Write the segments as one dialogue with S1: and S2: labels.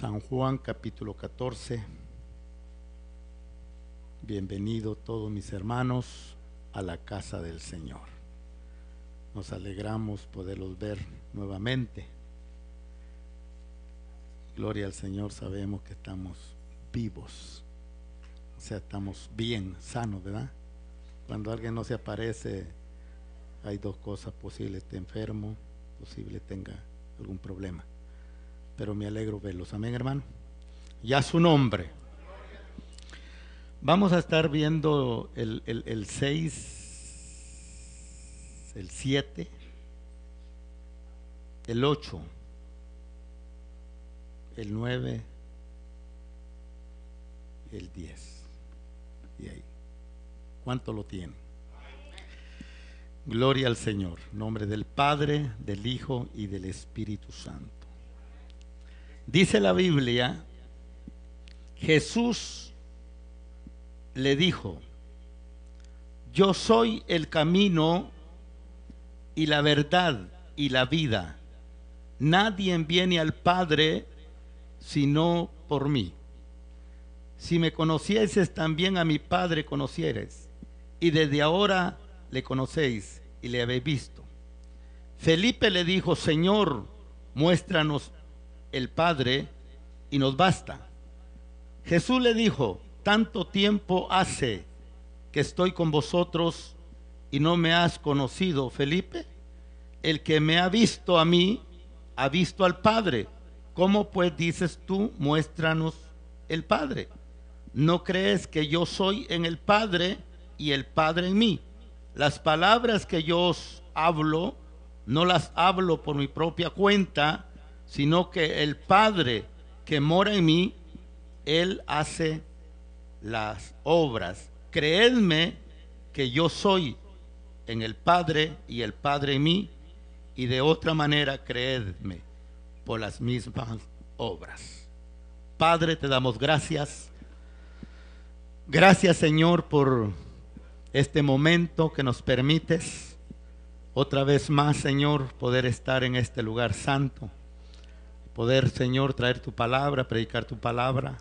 S1: San Juan capítulo 14. Bienvenido todos mis hermanos a la casa del Señor. Nos alegramos poderlos ver nuevamente. Gloria al Señor, sabemos que estamos vivos. O sea, estamos bien, sanos, ¿verdad? Cuando alguien no se aparece, hay dos cosas posibles, esté enfermo, posible tenga algún problema pero me alegro verlos. Amén, hermano. Ya su nombre. Vamos a estar viendo el 6, el 7, el 8, el 9, el 10. Y ¿Cuánto lo tiene? Gloria al Señor, nombre del Padre, del Hijo y del Espíritu Santo. Dice la Biblia, Jesús le dijo, yo soy el camino y la verdad y la vida. Nadie viene al Padre sino por mí. Si me conocieses también a mi Padre conocieres, y desde ahora le conocéis y le habéis visto. Felipe le dijo, Señor, muéstranos el Padre y nos basta. Jesús le dijo, tanto tiempo hace que estoy con vosotros y no me has conocido, Felipe. El que me ha visto a mí, ha visto al Padre. ¿Cómo pues dices tú, muéstranos el Padre? ¿No crees que yo soy en el Padre y el Padre en mí? Las palabras que yo os hablo, no las hablo por mi propia cuenta, sino que el Padre que mora en mí, Él hace las obras. Creedme que yo soy en el Padre y el Padre en mí, y de otra manera creedme por las mismas obras. Padre, te damos gracias. Gracias Señor por este momento que nos permites otra vez más, Señor, poder estar en este lugar santo. Poder, Señor, traer tu palabra, predicar tu palabra.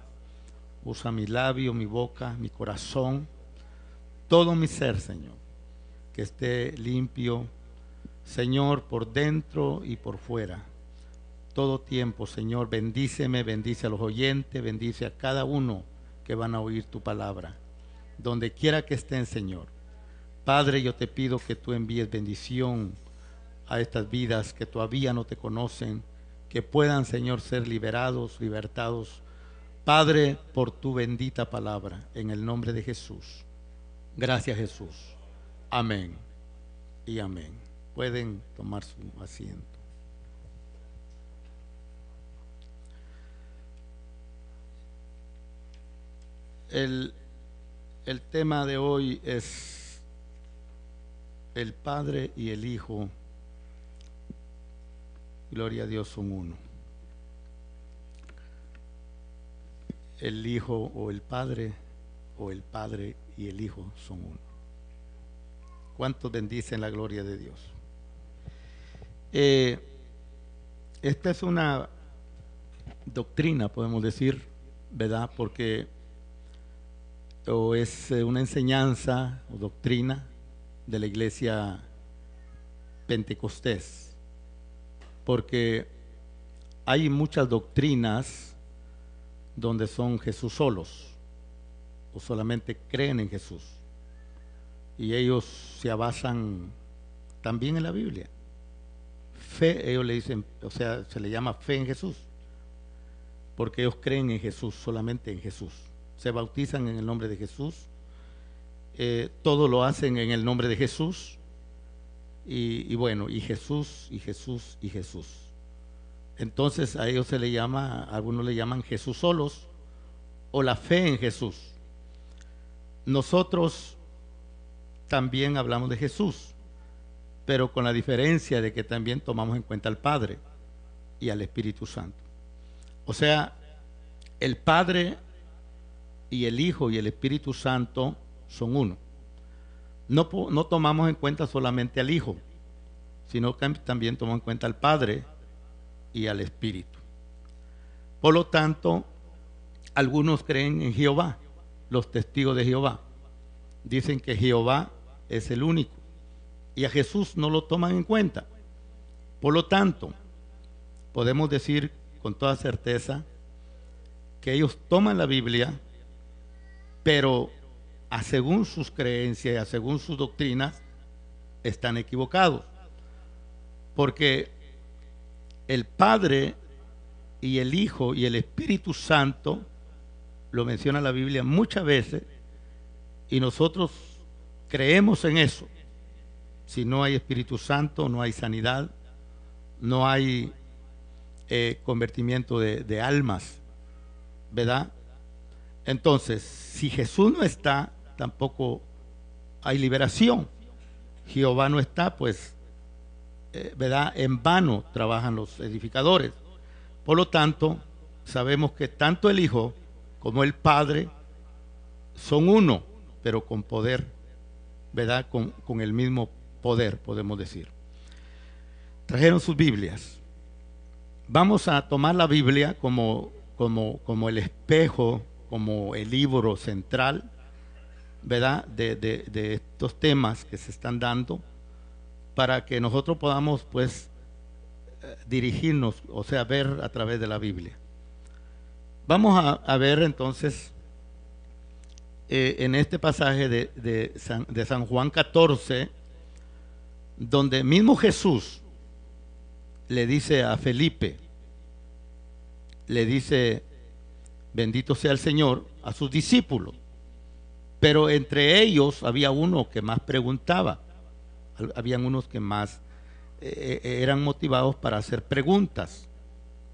S1: Usa mi labio, mi boca, mi corazón, todo mi ser, Señor, que esté limpio, Señor, por dentro y por fuera. Todo tiempo, Señor, bendíceme, bendice a los oyentes, bendice a cada uno que van a oír tu palabra. Donde quiera que estén, Señor. Padre, yo te pido que tú envíes bendición a estas vidas que todavía no te conocen que puedan, Señor, ser liberados, libertados. Padre, por tu bendita palabra, en el nombre de Jesús. Gracias, Jesús. Amén y amén. Pueden tomar su asiento. El, tema de hoy es el Padre y el Hijo gloria a Dios, son uno. El Hijo o el Padre, o el Padre y el Hijo son uno. ¿Cuántos bendicen la gloria de Dios? Eh, esta es una doctrina, podemos decir, ¿verdad? Porque o es eh, una enseñanza o doctrina de la iglesia pentecostés porque hay muchas doctrinas donde son Jesús solos o solamente creen en Jesús. Y ellos se abasan también en la Biblia. Fe, ellos le dicen, o sea, se le llama fe en Jesús, porque ellos creen en Jesús, solamente en Jesús. Se bautizan en el nombre de Jesús, eh, todo lo hacen en el nombre de Jesús y, bueno, y Jesús, y Jesús, y Jesús. Entonces a ellos se le llama, algunos le llaman Jesús solos o la fe en Jesús. Nosotros también hablamos de Jesús, pero con la diferencia de que también tomamos en cuenta al Padre y al Espíritu Santo. O sea, el Padre y el Hijo y el Espíritu Santo son uno no, tomamos en cuenta solamente al Hijo, sino que también tomamos en cuenta al Padre y al Espíritu. Por lo tanto, algunos creen en Jehová, los testigos de Jehová. Dicen que Jehová es el único. Y a Jesús no lo toman en cuenta. Por lo tanto, podemos decir con toda certeza que ellos toman la Biblia, pero a según sus creencias y a según sus doctrinas, están equivocados. Porque el Padre y el Hijo y el Espíritu Santo, lo menciona la Biblia muchas veces, y nosotros creemos en eso. Si no hay Espíritu Santo, no hay sanidad, no hay eh, convertimiento de, de almas, ¿verdad? Entonces, si Jesús no está, tampoco hay liberación. Jehová no está, pues, eh, ¿verdad? En vano trabajan los edificadores. Por lo tanto, sabemos que tanto el Hijo como el Padre son uno, pero con poder, ¿verdad? Con, el mismo poder, podemos decir. Trajeron sus Biblias. Vamos a tomar la Biblia como, como, como el espejo, como el libro central de, estos temas que se están dando para que nosotros podamos pues eh, dirigirnos, o sea, ver a través de la Biblia. Vamos a, ver entonces eh, en este pasaje de, San, de San Juan 14, donde mismo Jesús le dice a Felipe, le dice, bendito sea el Señor, a sus discípulos, pero entre ellos había uno que más preguntaba, habían unos que más eh, eh, eran motivados para hacer preguntas.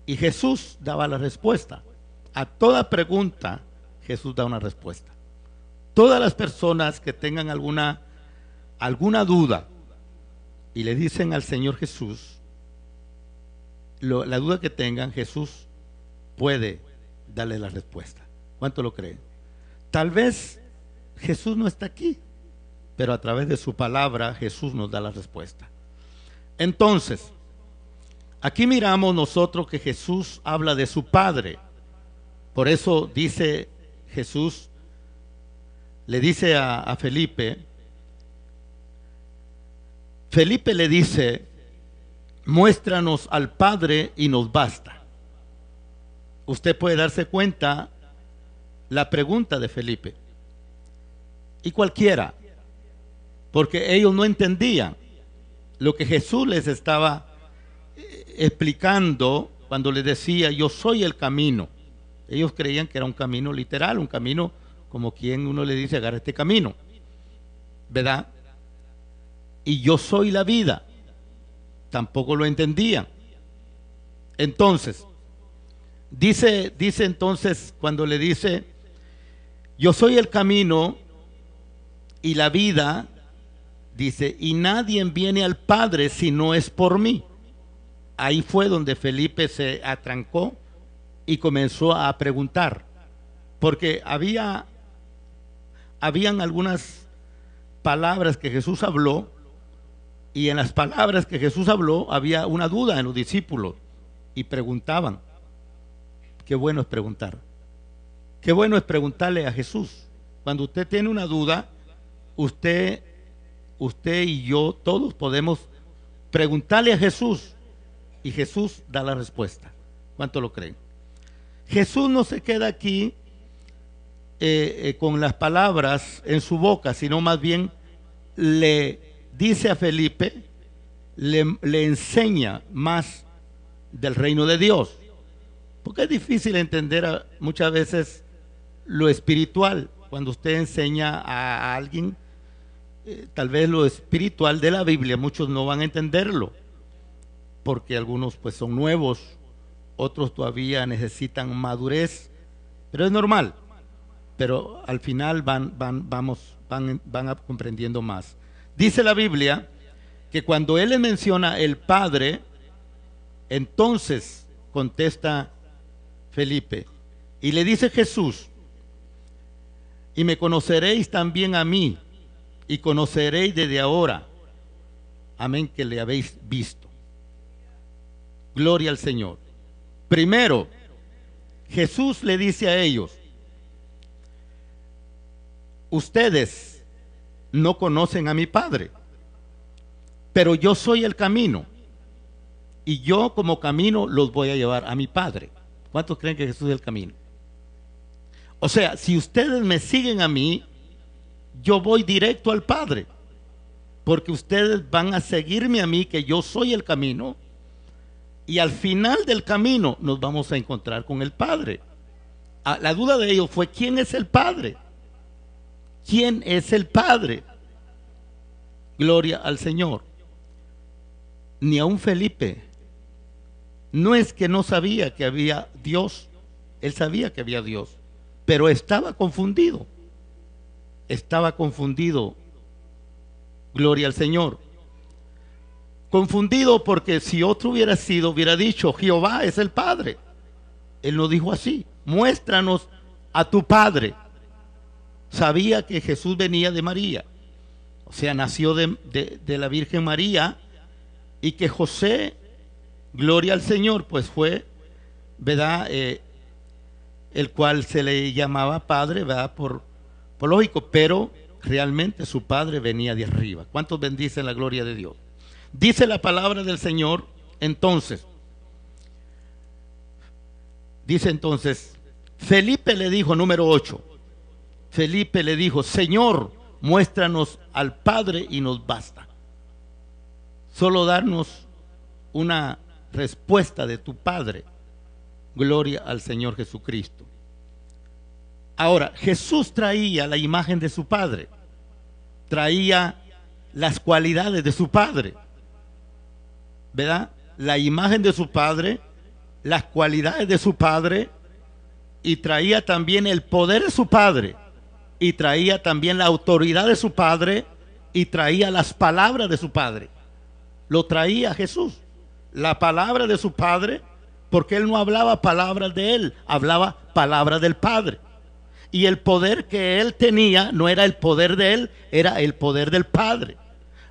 S1: Y Jesús daba la respuesta. A toda pregunta Jesús da una respuesta. Todas las personas que tengan alguna, alguna duda y le dicen al Señor Jesús, la duda que tengan, Jesús puede darle la respuesta. ¿Cuánto lo creen? Tal vez Jesús no está aquí, pero a través de su palabra Jesús nos da la respuesta. Entonces, aquí miramos nosotros que Jesús habla de su Padre. Por eso dice Jesús, le dice a, Felipe, Felipe le dice, muéstranos al Padre y nos basta. Usted puede darse cuenta la pregunta de Felipe y cualquiera, porque ellos no entendían lo que Jesús les estaba eh, explicando cuando les decía, yo soy el camino. Ellos creían que era un camino literal, un camino como quien uno le dice, agarra este camino, ¿verdad? Y yo soy la vida. Tampoco lo entendían. Entonces, dice, dice entonces cuando le dice, yo soy el camino, y la vida, dice, y nadie viene al Padre si no es por mí. Ahí fue donde Felipe se atrancó y comenzó a preguntar, porque había, habían algunas palabras que Jesús habló, y en las palabras que Jesús habló había una duda en los discípulos, y preguntaban. Qué bueno es preguntar. Qué bueno es preguntarle a Jesús. Cuando usted tiene una duda, usted, usted y yo, todos podemos preguntarle a Jesús y Jesús da la respuesta. ¿Cuánto lo creen? Jesús no se queda aquí eh, eh, con las palabras en su boca, sino más bien le dice a Felipe, le, enseña más del reino de Dios. Porque es difícil entender muchas veces lo espiritual cuando usted enseña a alguien eh, tal vez lo espiritual de la Biblia, muchos no van a entenderlo, porque algunos pues son nuevos, otros todavía necesitan madurez, pero es normal, pero al final van, van, vamos, van, van comprendiendo más. Dice la Biblia que cuando él le menciona el Padre, entonces contesta Felipe y le dice Jesús, y me conoceréis también a mí, y conoceréis desde ahora, amén, que le habéis visto. Gloria al Señor. Primero, Jesús le dice a ellos, ustedes no conocen a mi Padre, pero yo soy el camino y yo como camino los voy a llevar a mi Padre. ¿Cuántos creen que Jesús es el camino? O sea, si ustedes me siguen a mí, yo voy directo al Padre, porque ustedes van a seguirme a mí, que yo soy el camino, y al final del camino nos vamos a encontrar con el Padre. Ah, la duda de ellos fue, ¿quién es el Padre? ¿Quién es el Padre? Gloria al Señor. Ni a un Felipe. No es que no sabía que había Dios, él sabía que había Dios, pero estaba confundido estaba confundido. Gloria al Señor. Confundido porque si otro hubiera sido, hubiera dicho, Jehová es el Padre. Él no dijo así, muéstranos a tu Padre. Sabía que Jesús venía de María, o sea, nació de, la Virgen María y que José, gloria al Señor, pues fue, ¿verdad? Eh, el cual se le llamaba Padre, ¿verdad? Por, pues lógico, pero realmente su padre venía de arriba. ¿Cuántos bendicen la gloria de Dios? Dice la palabra del Señor entonces. Dice entonces, Felipe le dijo, número 8, Felipe le dijo, Señor, muéstranos al Padre y nos basta. Solo darnos una respuesta de tu Padre. Gloria al Señor Jesucristo. Ahora, Jesús traía la imagen de su Padre, traía las cualidades de su Padre, ¿verdad? La imagen de su Padre, las cualidades de su Padre, y traía también el poder de su Padre, y traía también la autoridad de su Padre, y traía las palabras de su Padre. Lo traía Jesús, la palabra de su Padre, porque él no hablaba palabras de él, hablaba palabras del Padre. Y el poder que él tenía no era el poder de él, era el poder del Padre.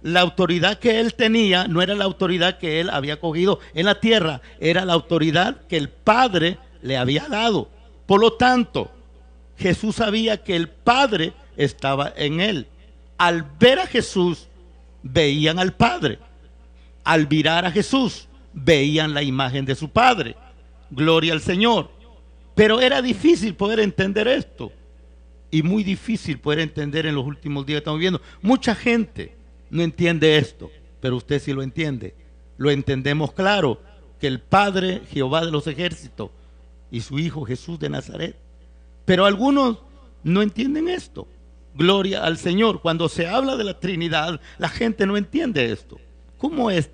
S1: La autoridad que él tenía no era la autoridad que él había cogido en la tierra, era la autoridad que el Padre le había dado. Por lo tanto, Jesús sabía que el Padre estaba en él. Al ver a Jesús, veían al Padre. Al mirar a Jesús, veían la imagen de su Padre. Gloria al Señor. Pero era difícil poder entender esto. Y muy difícil poder entender en los últimos días que estamos viendo. Mucha gente no entiende esto, pero usted sí lo entiende. Lo entendemos claro, que el Padre Jehová de los ejércitos y su Hijo Jesús de Nazaret. Pero algunos no entienden esto. Gloria al Señor. Cuando se habla de la Trinidad, la gente no entiende esto. ¿Cómo es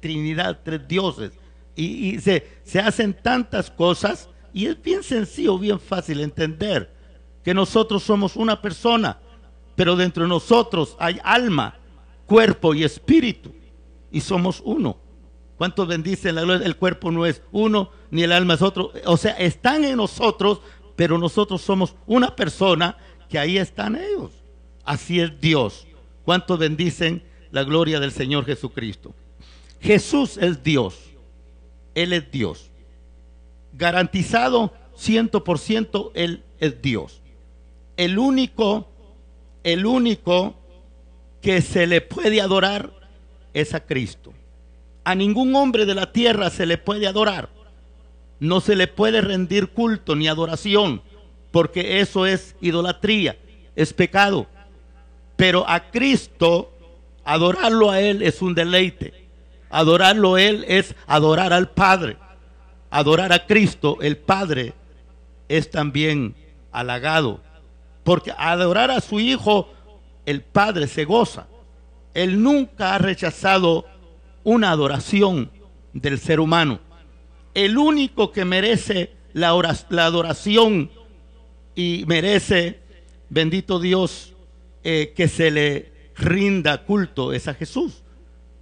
S1: Trinidad, tres dioses? Y, se hacen tantas cosas y es bien sencillo, bien fácil entender que nosotros somos una persona, pero dentro de nosotros hay alma, cuerpo y espíritu, y somos uno. ¿Cuántos bendicen la gloria? El cuerpo no es uno, ni el alma es otro. O sea, están en nosotros, pero nosotros somos una persona que ahí están ellos. Así es Dios. ¿Cuántos bendicen la gloria del Señor Jesucristo? Jesús es Dios. Él es Dios garantizado 100% Él es Dios. El único, el único que se le puede adorar es a Cristo. A ningún hombre de la tierra se le puede adorar. No se le puede rendir culto ni adoración, porque eso es idolatría, es pecado. Pero a Cristo, adorarlo a Él es un deleite. Adorarlo a Él es adorar al Padre adorar a Cristo, el Padre, es también halagado. Porque adorar a su Hijo, el Padre se goza. Él nunca ha rechazado una adoración del ser humano. El único que merece la, la adoración y merece, bendito Dios, eh, que se le rinda culto es a Jesús.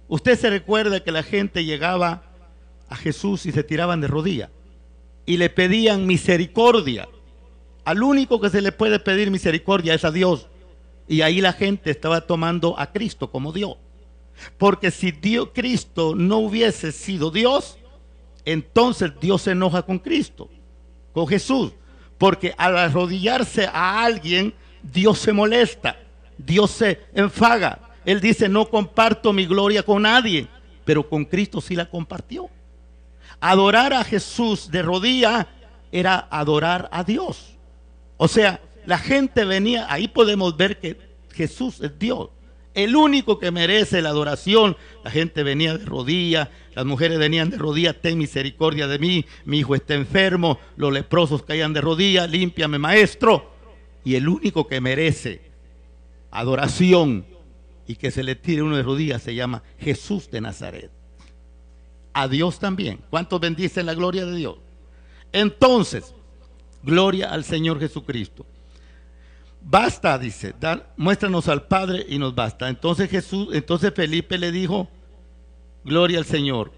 S1: Usted se recuerda que la gente llegaba a Jesús y se tiraban de rodillas y le pedían misericordia. Al único que se le puede pedir misericordia es a Dios. Y ahí la gente estaba tomando a Cristo como Dios. Porque si Dios, Cristo no hubiese sido Dios, entonces Dios se enoja con Cristo, con Jesús. Porque al arrodillarse a alguien, Dios se molesta, Dios se enfaga. Él dice, no comparto mi gloria con nadie, pero con Cristo sí la compartió. Adorar a Jesús de rodilla era adorar a Dios. O sea, la gente venía, ahí podemos ver que Jesús es Dios. El único que merece la adoración. La gente venía de rodillas, las mujeres venían de rodillas, ten misericordia de mí, mi hijo está enfermo, los leprosos caían de rodillas, límpiame maestro. Y el único que merece adoración y que se le tire uno de rodillas se llama Jesús de Nazaret a Dios también. ¿Cuántos bendicen la gloria de Dios? Entonces, gloria al Señor Jesucristo. Basta, dice, muéstranos al Padre y nos basta. Entonces Jesús, entonces Felipe le dijo, gloria al Señor.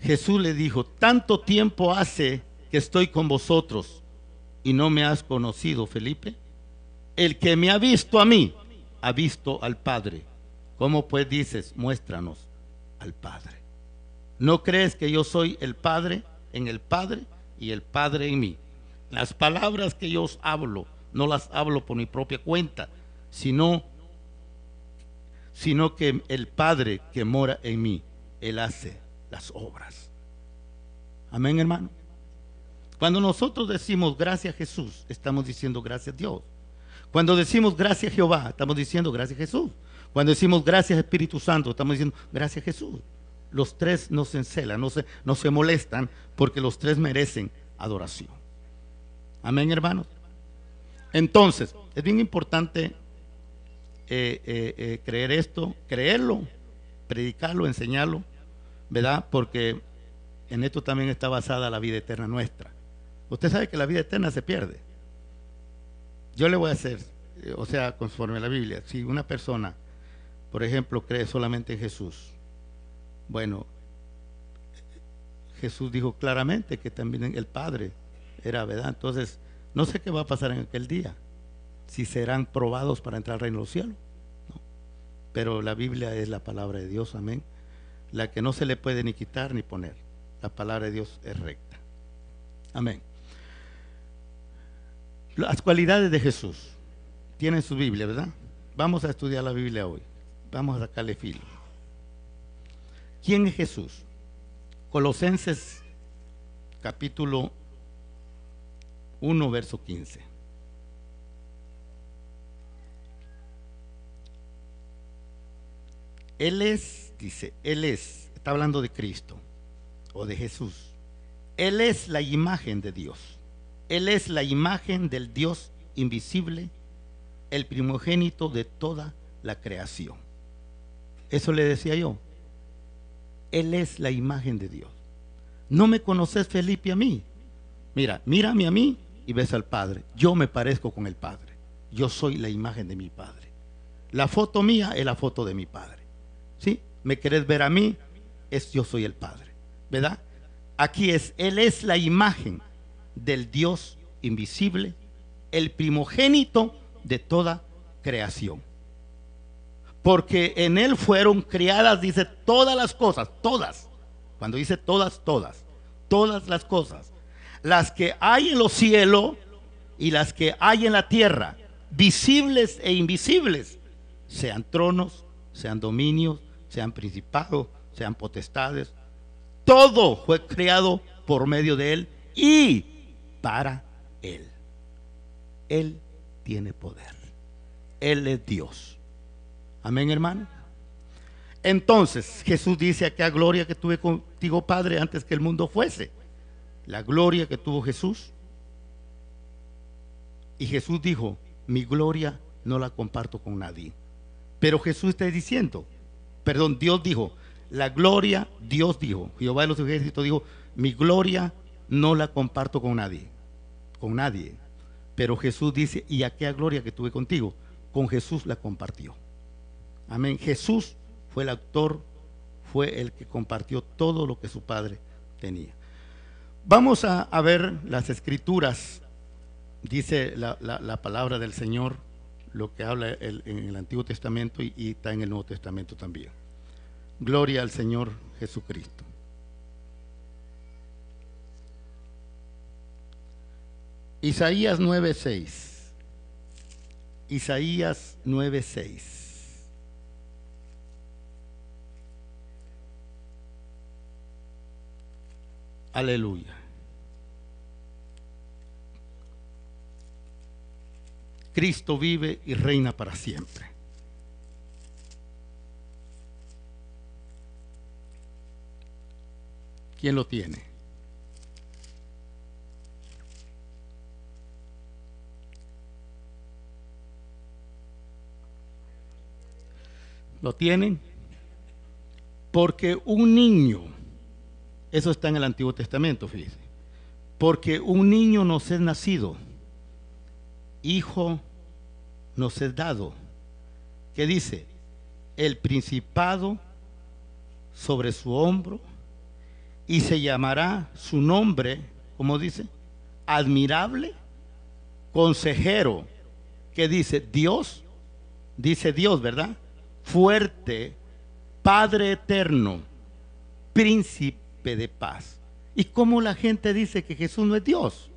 S1: Jesús le dijo, tanto tiempo hace que estoy con vosotros y no me has conocido, Felipe. El que me ha visto a mí, ha visto al Padre. ¿Cómo pues dices, muéstranos? al Padre. ¿No crees que yo soy el Padre en el Padre y el Padre en mí? Las palabras que yo os hablo, no las hablo por mi propia cuenta, sino, sino que el Padre que mora en mí, Él hace las obras. Amén, hermano. Cuando nosotros decimos gracias a Jesús, estamos diciendo gracias a Dios. Cuando decimos gracias a Jehová, estamos diciendo gracias a Jesús. Cuando decimos gracias Espíritu Santo, estamos diciendo gracias Jesús. Los tres no se encelan, no se, no se molestan, porque los tres merecen adoración. Amén, hermanos. Entonces, es bien importante eh, eh, eh, creer esto, creerlo, predicarlo, enseñarlo, ¿verdad? Porque en esto también está basada la vida eterna nuestra. Usted sabe que la vida eterna se pierde. Yo le voy a hacer, o sea, conforme a la Biblia, si una persona por ejemplo, cree solamente en Jesús. Bueno, Jesús dijo claramente que también el Padre era verdad. Entonces, no sé qué va a pasar en aquel día, si serán probados para entrar al reino de los cielos. Pero la Biblia es la palabra de Dios, amén. La que no se le puede ni quitar ni poner. La palabra de Dios es recta. Amén. Las cualidades de Jesús. Tienen su Biblia, ¿verdad? Vamos a estudiar la Biblia hoy. Vamos a sacarle filo. ¿Quién es Jesús? Colosenses capítulo 1, verso 15. Él es, dice, Él es, está hablando de Cristo o de Jesús. Él es la imagen de Dios. Él es la imagen del Dios invisible, el primogénito de toda la creación. Eso le decía yo. Él es la imagen de Dios. No me conoces, Felipe, a mí. Mira, mírame a mí y ves al Padre. Yo me parezco con el Padre. Yo soy la imagen de mi Padre. La foto mía es la foto de mi Padre. ¿Sí? ¿Me querés ver a mí? Es yo soy el Padre. ¿Verdad? Aquí es, Él es la imagen del Dios invisible, el primogénito de toda creación porque en él fueron criadas, dice, todas las cosas, todas. Cuando dice todas, todas, todas las cosas. Las que hay en los cielos y las que hay en la tierra, visibles e invisibles, sean tronos, sean dominios, sean principados, sean potestades. Todo fue creado por medio de él y para él. Él tiene poder. Él es Dios. Amén, hermano. Entonces Jesús dice aquella gloria que tuve contigo, Padre, antes que el mundo fuese. La gloria que tuvo Jesús. Y Jesús dijo, mi gloria no la comparto con nadie. Pero Jesús está diciendo, perdón, Dios dijo, la gloria, Dios dijo, Jehová de los ejércitos dijo, mi gloria no la comparto con nadie, con nadie. Pero Jesús dice, y aquella gloria que tuve contigo, con Jesús la compartió. Amén. Jesús fue el autor, fue el que compartió todo lo que su padre tenía. Vamos a, ver las escrituras, dice la, palabra del Señor, lo que habla en el Antiguo Testamento y, y está en el Nuevo Testamento también. Gloria al Señor Jesucristo. Isaías 9:6. Isaías 9:6. Aleluya. Cristo vive y reina para siempre. ¿Quién lo tiene? ¿Lo tienen? Porque un niño eso está en el Antiguo Testamento, fíjese. Porque un niño nos es nacido, hijo nos es dado. ¿Qué dice? El principado sobre su hombro y se llamará su nombre, como dice, admirable, consejero, que dice Dios, dice Dios, ¿verdad? Fuerte, Padre eterno, Principal de paz. ¿Y como la gente dice que Jesús no es Dios?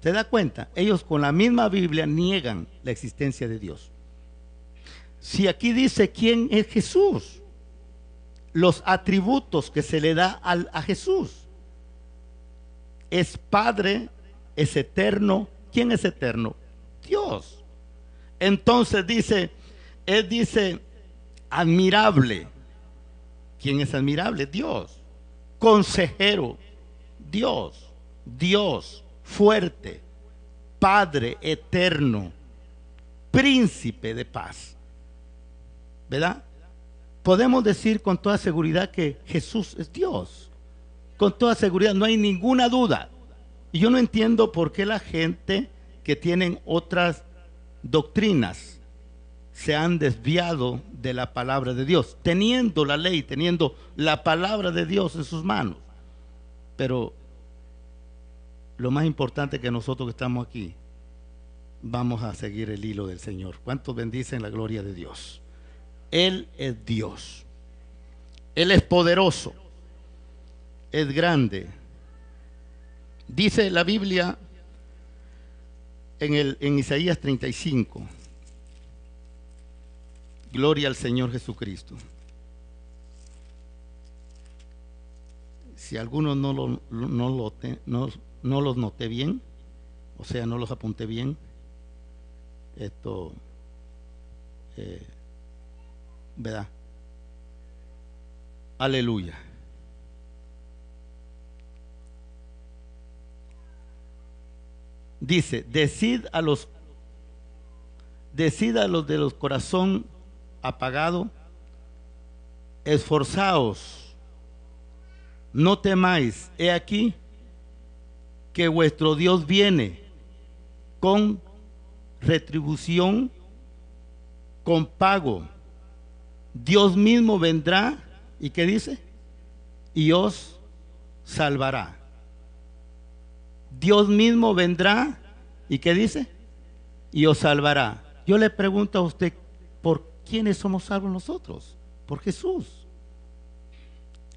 S1: ¿Se da cuenta? Ellos con la misma Biblia niegan la existencia de Dios. Si aquí dice quién es Jesús, los atributos que se le da a Jesús. Es Padre, es eterno. ¿Quién es eterno? Dios. Entonces dice, Él dice, admirable. ¿Quién es admirable? Dios consejero, Dios, Dios fuerte, Padre eterno, príncipe de paz. ¿Verdad? Podemos decir con toda seguridad que Jesús es Dios. Con toda seguridad, no hay ninguna duda. Y yo no entiendo por qué la gente que tienen otras doctrinas, se han desviado de la palabra de Dios, teniendo la ley, teniendo la palabra de Dios en sus manos. Pero lo más importante que nosotros que estamos aquí, vamos a seguir el hilo del Señor. ¿Cuántos bendicen la gloria de Dios? Él es Dios. Él es poderoso. Es grande. Dice la Biblia en, el, en Isaías 35 Gloria al Señor Jesucristo. Si algunos no, lo, no, los noté bien, o sea, no los apunté bien, esto, eh, ¿verdad? Aleluya. Dice, decid a los, decid a los de los corazón apagado, esforzaos, no temáis, he aquí que vuestro Dios viene con retribución, con pago. Dios mismo vendrá y qué dice? Y os salvará. Dios mismo vendrá y qué dice? Y os salvará. Yo le pregunto a usted, ¿por quiénes somos salvos nosotros? Por Jesús.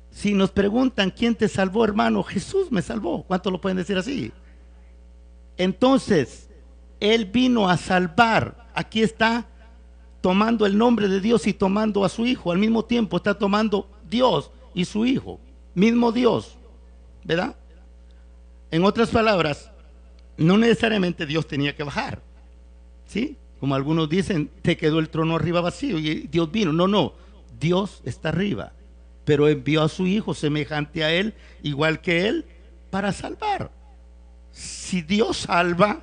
S1: Si nos preguntan quién te salvó, hermano, Jesús me salvó. ¿Cuánto lo pueden decir así? Entonces, Él vino a salvar. Aquí está tomando el nombre de Dios y tomando a su Hijo. Al mismo tiempo está tomando Dios y su Hijo. Mismo Dios. ¿Verdad? En otras palabras, no necesariamente Dios tenía que bajar. ¿Sí? como algunos dicen, te quedó el trono arriba vacío y Dios vino. No, no, Dios está arriba, pero envió a su Hijo semejante a Él, igual que Él, para salvar. Si Dios salva,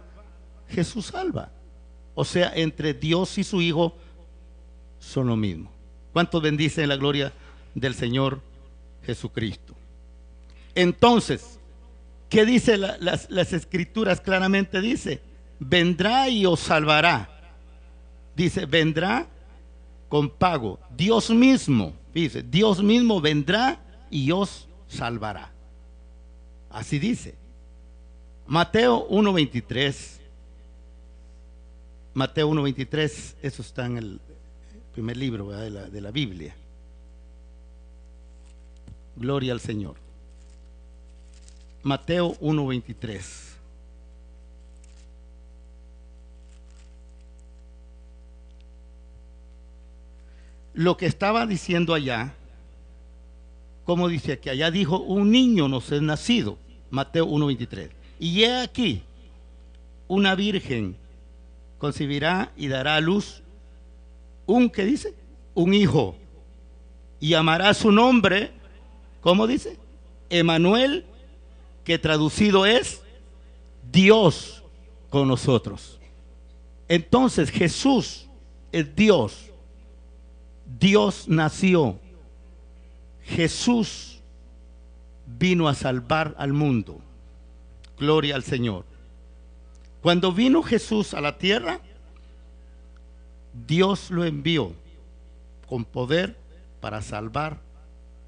S1: Jesús salva. O sea, entre Dios y su Hijo son lo mismo. ¿Cuántos bendicen la gloria del Señor Jesucristo? Entonces, ¿qué dice las escrituras? Claramente dice, vendrá y os salvará Dice, vendrá con pago. Dios mismo, dice, Dios mismo vendrá y os salvará. Así dice. Mateo 1.23. Mateo 1.23, eso está en el primer libro de la, Biblia. Gloria al Señor. Mateo 1.23. lo que estaba diciendo allá, como dice aquí, allá dijo, un niño nos es nacido, Mateo 1.23. Y he aquí, una virgen concebirá y dará a luz un, ¿qué dice? Un hijo. Y llamará su nombre, ¿cómo dice? Emanuel, que traducido es Dios con nosotros. Entonces Jesús es Dios Dios nació, Jesús vino a salvar al mundo. Gloria al Señor. Cuando vino Jesús a la tierra, Dios lo envió con poder para salvar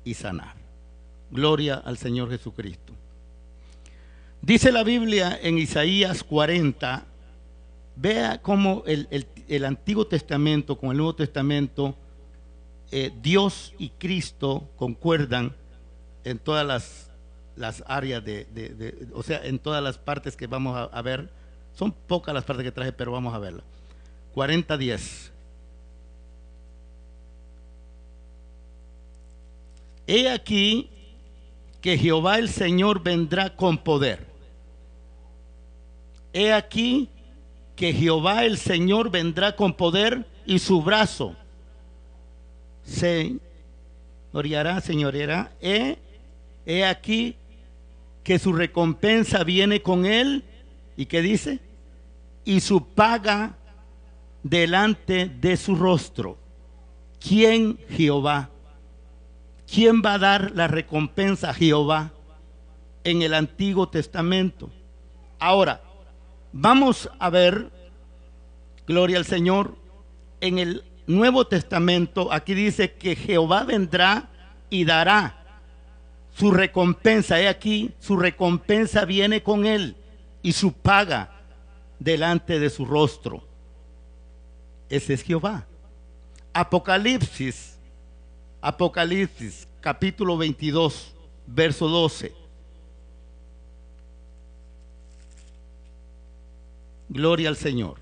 S1: y sanar. Gloria al Señor Jesucristo. Dice la Biblia en Isaías 40, vea cómo el, el, el Antiguo Testamento con el Nuevo Testamento eh, Dios y Cristo concuerdan en todas las, áreas de, o sea, en todas las partes que vamos a, a ver. Son pocas las partes que traje, pero vamos a verlas. 40.10. He aquí que Jehová el Señor vendrá con poder. He aquí que Jehová el Señor vendrá con poder y su brazo señoreará, señorera. He, he aquí que su recompensa viene con él. ¿Y que dice? Y su paga delante de su rostro. ¿Quién Jehová? ¿Quién va a dar la recompensa a Jehová en el Antiguo Testamento? Ahora, vamos a ver, gloria al Señor, en el Nuevo Testamento, aquí dice que Jehová vendrá y dará su recompensa. He aquí, su recompensa viene con él y su paga delante de su rostro. Ese es Jehová. Apocalipsis, Apocalipsis capítulo 22, verso 12. Gloria al Señor.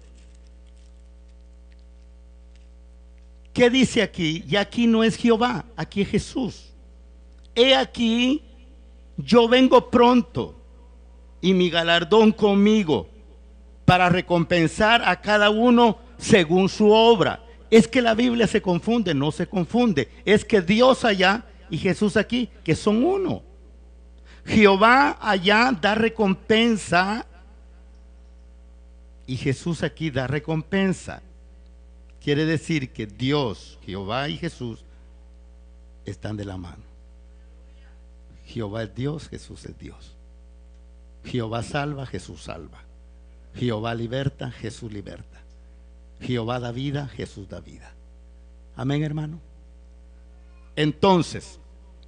S1: ¿Qué dice aquí? Y aquí no es Jehová, aquí es Jesús. He aquí, yo vengo pronto y mi galardón conmigo para recompensar a cada uno según su obra. Es que la Biblia se confunde, no se confunde. Es que Dios allá y Jesús aquí, que son uno. Jehová allá da recompensa y Jesús aquí da recompensa. Quiere decir que Dios, Jehová y Jesús están de la mano. Jehová es Dios, Jesús es Dios. Jehová salva, Jesús salva. Jehová liberta, Jesús liberta. Jehová da vida, Jesús da vida. Amén, hermano. Entonces,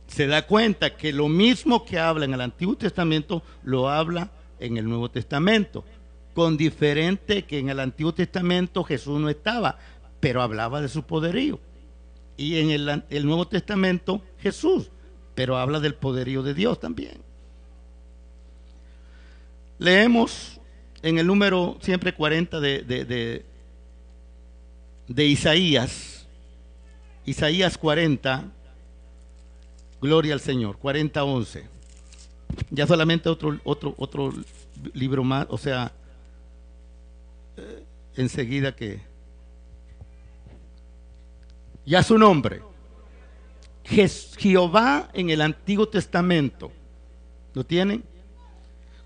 S1: se da cuenta que lo mismo que habla en el Antiguo Testamento lo habla en el Nuevo Testamento, con diferente que en el Antiguo Testamento Jesús no estaba, pero hablaba de su poderío. Y en el, Nuevo Testamento, Jesús, pero habla del poderío de Dios también. Leemos en el número siempre 40 de, de, Isaías, Isaías 40, Gloria al Señor, 40-11. Ya solamente otro, otro, otro libro más, o sea, eh, enseguida que y su nombre. Jehová en el Antiguo Testamento, ¿lo tienen?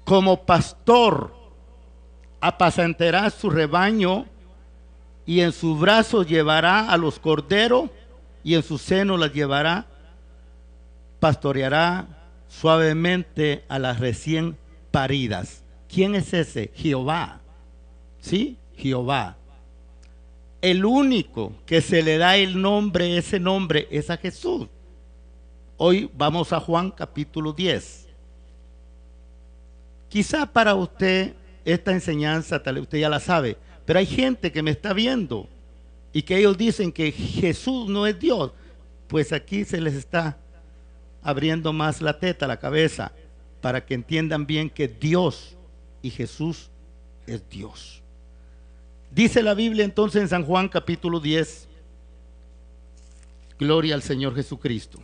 S1: Como pastor apacentará su rebaño y en su brazo llevará a los corderos y en su seno las llevará, pastoreará suavemente a las recién paridas. ¿Quién es ese? Jehová. ¿Sí? Jehová el único que se le da el nombre, ese nombre, es a Jesús. Hoy vamos a Juan capítulo 10. Quizá para usted esta enseñanza, tal usted ya la sabe, pero hay gente que me está viendo y que ellos dicen que Jesús no es Dios. Pues aquí se les está abriendo más la teta, la cabeza, para que entiendan bien que Dios y Jesús es Dios. Dice la Biblia entonces en San Juan capítulo 10, gloria al Señor Jesucristo.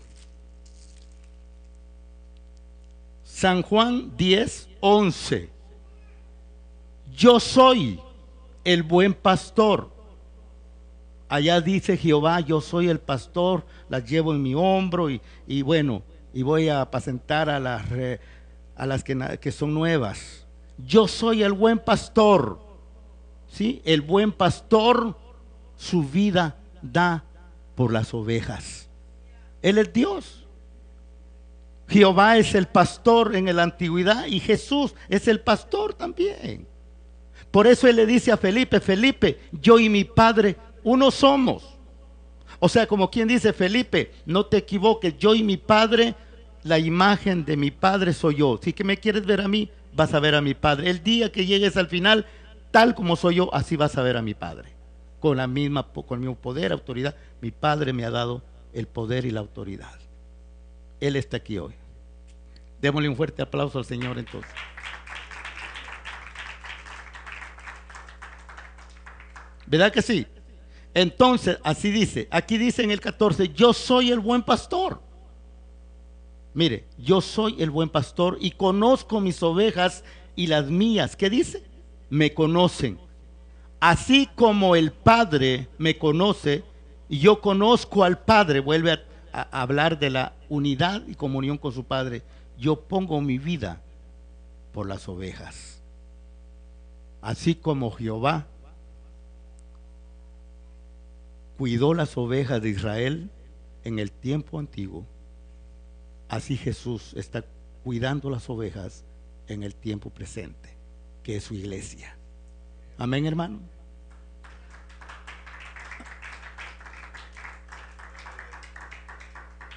S1: San Juan 10, 11. Yo soy el buen pastor. Allá dice Jehová, yo soy el pastor, las llevo en mi hombro y, bueno, y voy a apacentar a las, a las que son nuevas. Yo soy el buen pastor ¿sí? El buen pastor su vida da por las ovejas. Él es Dios. Jehová es el pastor en la antigüedad y Jesús es el pastor también. Por eso él le dice a Felipe, Felipe, yo y mi padre uno somos. O sea, como quien dice, Felipe, no te equivoques, yo y mi padre, la imagen de mi padre soy yo. Si que me quieres ver a mí, vas a ver a mi padre. El día que llegues al final, Tal como soy yo, así vas a ver a mi Padre. Con, la misma, con el mismo poder, autoridad. Mi Padre me ha dado el poder y la autoridad. Él está aquí hoy. Démosle un fuerte aplauso al Señor entonces. ¿Verdad que sí? Entonces, así dice, aquí dice en el 14, yo soy el buen pastor. Mire, yo soy el buen pastor y conozco mis ovejas y las mías. ¿Qué dice? me conocen. Así como el Padre me conoce y yo conozco al Padre, vuelve a, a hablar de la unidad y comunión con su Padre, yo pongo mi vida por las ovejas. Así como Jehová cuidó las ovejas de Israel en el tiempo antiguo, así Jesús está cuidando las ovejas en el tiempo presente su iglesia. Amén, hermano.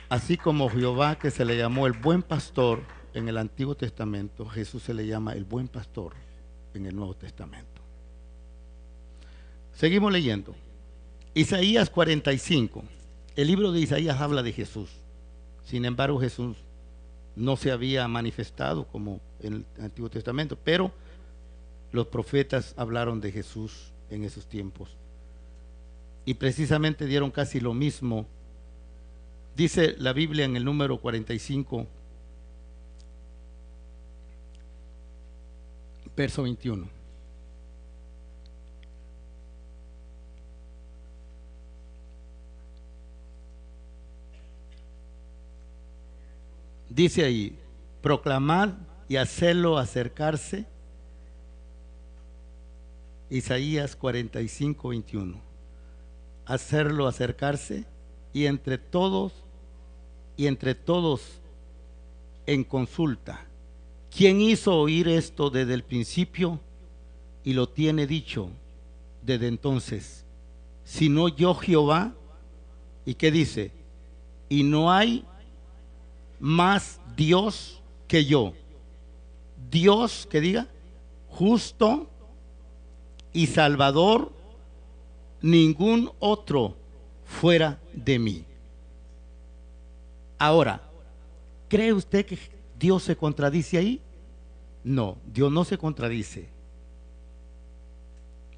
S1: Así como Jehová, que se le llamó el buen pastor en el Antiguo Testamento, Jesús se le llama el buen pastor en el Nuevo Testamento. Seguimos leyendo. Isaías 45. El libro de Isaías habla de Jesús. Sin embargo, Jesús no se había manifestado como en el Antiguo Testamento, pero los profetas hablaron de Jesús en esos tiempos. Y precisamente dieron casi lo mismo. Dice la Biblia en el número 45, verso 21. Dice ahí, proclamar y hacerlo acercarse Isaías 45, 21. Hacerlo acercarse y entre todos, y entre todos en consulta. ¿Quién hizo oír esto desde el principio y lo tiene dicho desde entonces? Si no yo Jehová, ¿y qué dice? Y no hay más Dios que yo. Dios que diga, justo y Salvador ningún otro fuera de mí. Ahora, ¿cree usted que Dios se contradice ahí? No, Dios no se contradice.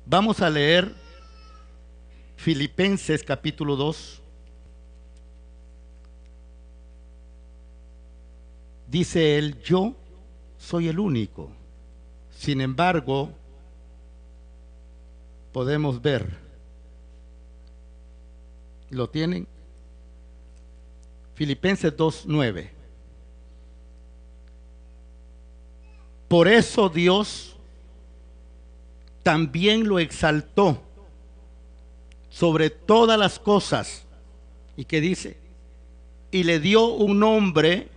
S1: Vamos a leer Filipenses capítulo 2. Dice él, yo soy el único. Sin embargo, podemos ver. ¿Lo tienen? Filipenses 2.9. Por eso Dios también lo exaltó sobre todas las cosas. ¿Y qué dice? Y le dio un nombre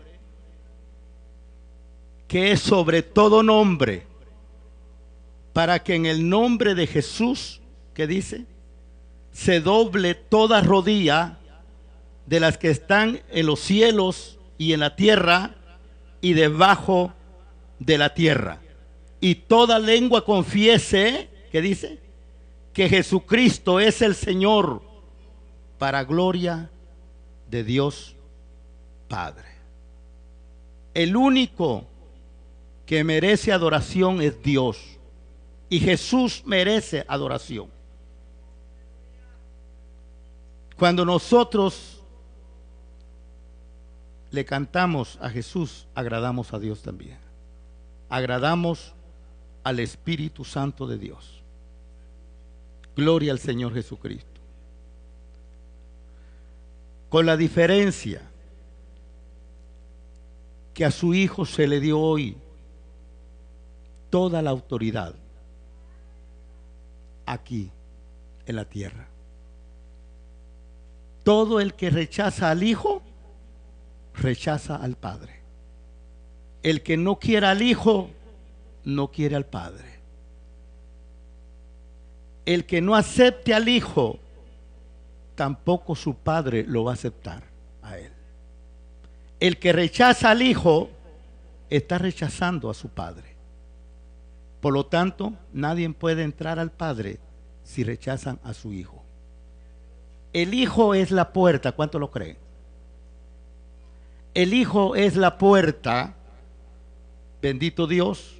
S1: que es sobre todo nombre para que en el nombre de Jesús, que dice, se doble toda rodilla de las que están en los cielos y en la tierra y debajo de la tierra. Y toda lengua confiese, que dice, que Jesucristo es el Señor para gloria de Dios Padre. El único que merece adoración es Dios. Y Jesús merece adoración. Cuando nosotros le cantamos a Jesús, agradamos a Dios también. Agradamos al Espíritu Santo de Dios. Gloria al Señor Jesucristo. Con la diferencia que a su Hijo se le dio hoy toda la autoridad aquí en la tierra. Todo el que rechaza al Hijo, rechaza al Padre. El que no quiera al Hijo, no quiere al Padre. El que no acepte al Hijo, tampoco su Padre lo va a aceptar a él. El que rechaza al Hijo, está rechazando a su Padre. Por lo tanto, nadie puede entrar al Padre si rechazan a su Hijo. El Hijo es la puerta, ¿cuánto lo creen? El Hijo es la puerta, bendito Dios.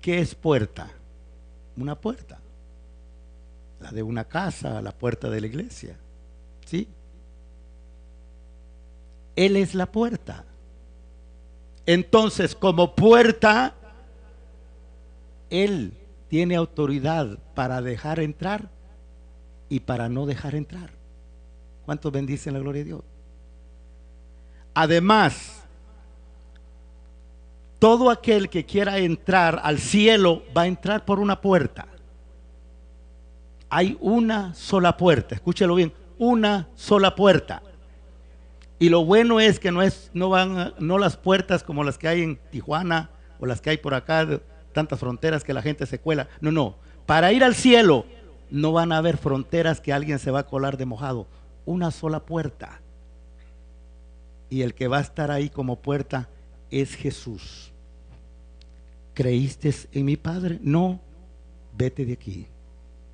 S1: ¿Qué es puerta? Una puerta. La de una casa, la puerta de la iglesia. ¿Sí? Él es la puerta. Entonces, como puerta, él tiene autoridad para dejar entrar y para no dejar entrar. ¿Cuántos bendicen la gloria de Dios? Además, todo aquel que quiera entrar al cielo va a entrar por una puerta. Hay una sola puerta, escúchelo bien, una sola puerta. Y lo bueno es que no, es, no van no las puertas como las que hay en Tijuana o las que hay por acá tantas fronteras que la gente se cuela. No, no. Para ir al cielo no van a haber fronteras que alguien se va a colar de mojado. Una sola puerta. Y el que va a estar ahí como puerta es Jesús. ¿Creíste en mi Padre? No. Vete de aquí.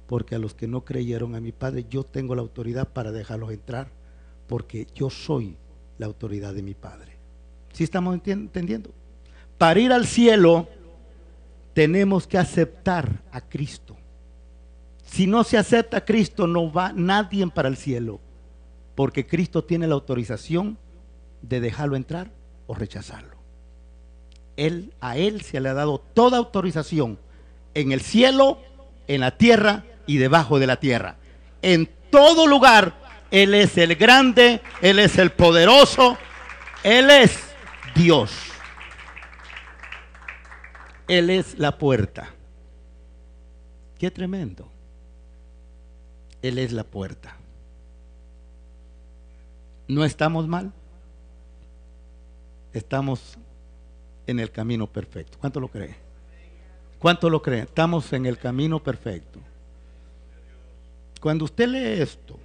S1: Porque a los que no creyeron a mi Padre, yo tengo la autoridad para dejarlos entrar. Porque yo soy la autoridad de mi Padre. si estamos entendiendo? Para ir al cielo tenemos que aceptar a Cristo. Si no se acepta a Cristo, no va nadie para el cielo, porque Cristo tiene la autorización de dejarlo entrar o rechazarlo. Él, a Él se le ha dado toda autorización en el cielo, en la tierra y debajo de la tierra. En todo lugar, Él es el grande, Él es el poderoso, Él es Dios. Él es la puerta. Qué tremendo. Él es la puerta. No estamos mal. Estamos en el camino perfecto. ¿Cuánto lo cree? ¿Cuánto lo cree? Estamos en el camino perfecto. Cuando usted lee esto,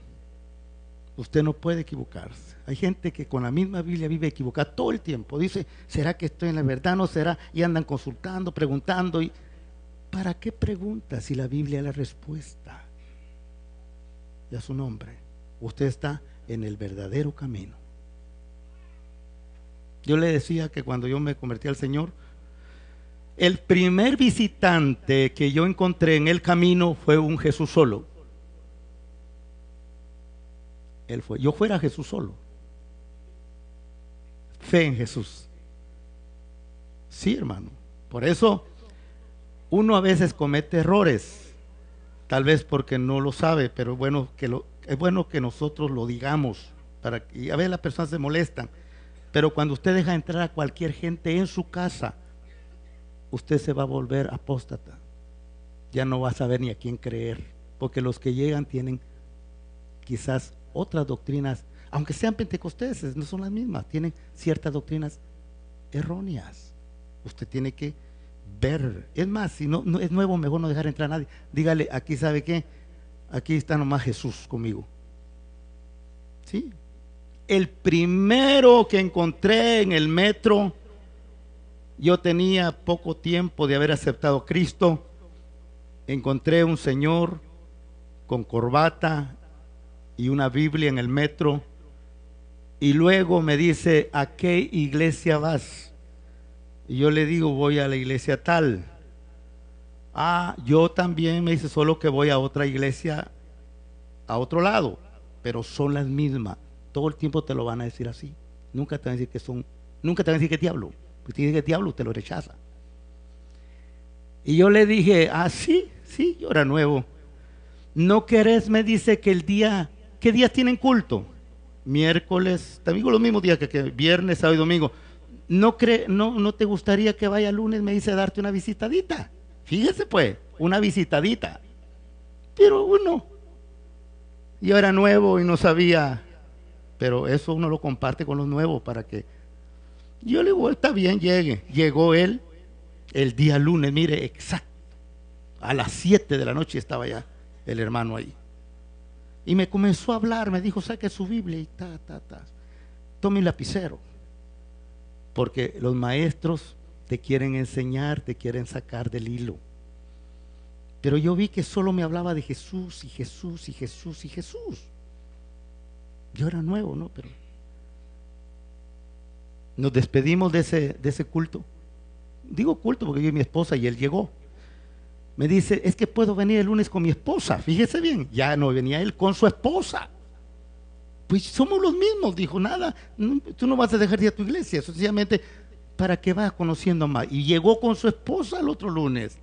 S1: Usted no puede equivocarse. Hay gente que con la misma Biblia vive equivocada todo el tiempo. Dice, ¿será que estoy en la verdad? ¿No será? Y andan consultando, preguntando. Y, ¿Para qué pregunta si la Biblia es la respuesta? Ya a su nombre, usted está en el verdadero camino. Yo le decía que cuando yo me convertí al Señor, el primer visitante que yo encontré en el camino fue un Jesús solo. Él fue. Yo fuera Jesús solo. Fe en Jesús. Sí, hermano. Por eso uno a veces comete errores, tal vez porque no lo sabe, pero bueno que lo, es bueno que nosotros lo digamos. Para, y a veces las personas se molestan. Pero cuando usted deja entrar a cualquier gente en su casa, usted se va a volver apóstata. Ya no va a saber ni a quién creer. Porque los que llegan tienen quizás otras doctrinas, aunque sean pentecosteses, no son las mismas, tienen ciertas doctrinas erróneas. Usted tiene que ver. Es más, si no, es nuevo, mejor no dejar entrar a nadie. Dígale, aquí sabe qué, aquí está nomás Jesús conmigo. ¿Sí? El primero que encontré en el metro, yo tenía poco tiempo de haber aceptado a Cristo. Encontré un señor con corbata y una Biblia en el metro. Y luego me dice, ¿a qué iglesia vas? Y yo le digo, voy a la iglesia tal. Ah, yo también me dice, solo que voy a otra iglesia, a otro lado, pero son las mismas. Todo el tiempo te lo van a decir así. Nunca te van a decir que son, nunca te van a decir que es diablo. si te que diablo, te lo rechaza. Y yo le dije, ah, sí, sí, yo era nuevo. No querés, me dice que el día ¿Qué días tienen culto? Miércoles, también los mismos días que, viernes, sábado y domingo. ¿No, no, ¿No te gustaría que vaya lunes, me dice, darte una visitadita? Fíjese pues, una visitadita. Pero uno, yo era nuevo y no sabía, pero eso uno lo comparte con los nuevos para que... Yo le digo, bien, llegue. Llegó él el día lunes, mire, exacto. A las 7 de la noche estaba ya el hermano ahí. Y me comenzó a hablar, me dijo, saque su Biblia y ta, ta, ta. Tome el lapicero. Porque los maestros te quieren enseñar, te quieren sacar del hilo. Pero yo vi que solo me hablaba de Jesús y Jesús y Jesús y Jesús. Yo era nuevo, ¿no? Pero nos despedimos de ese, de ese culto. Digo culto porque yo y mi esposa y él llegó me dice, es que puedo venir el lunes con mi esposa. Fíjese bien, ya no venía él con su esposa. Pues somos los mismos, dijo, nada, tú no vas a dejar de ir a tu iglesia, sencillamente para que vayas conociendo más. Y llegó con su esposa el otro lunes.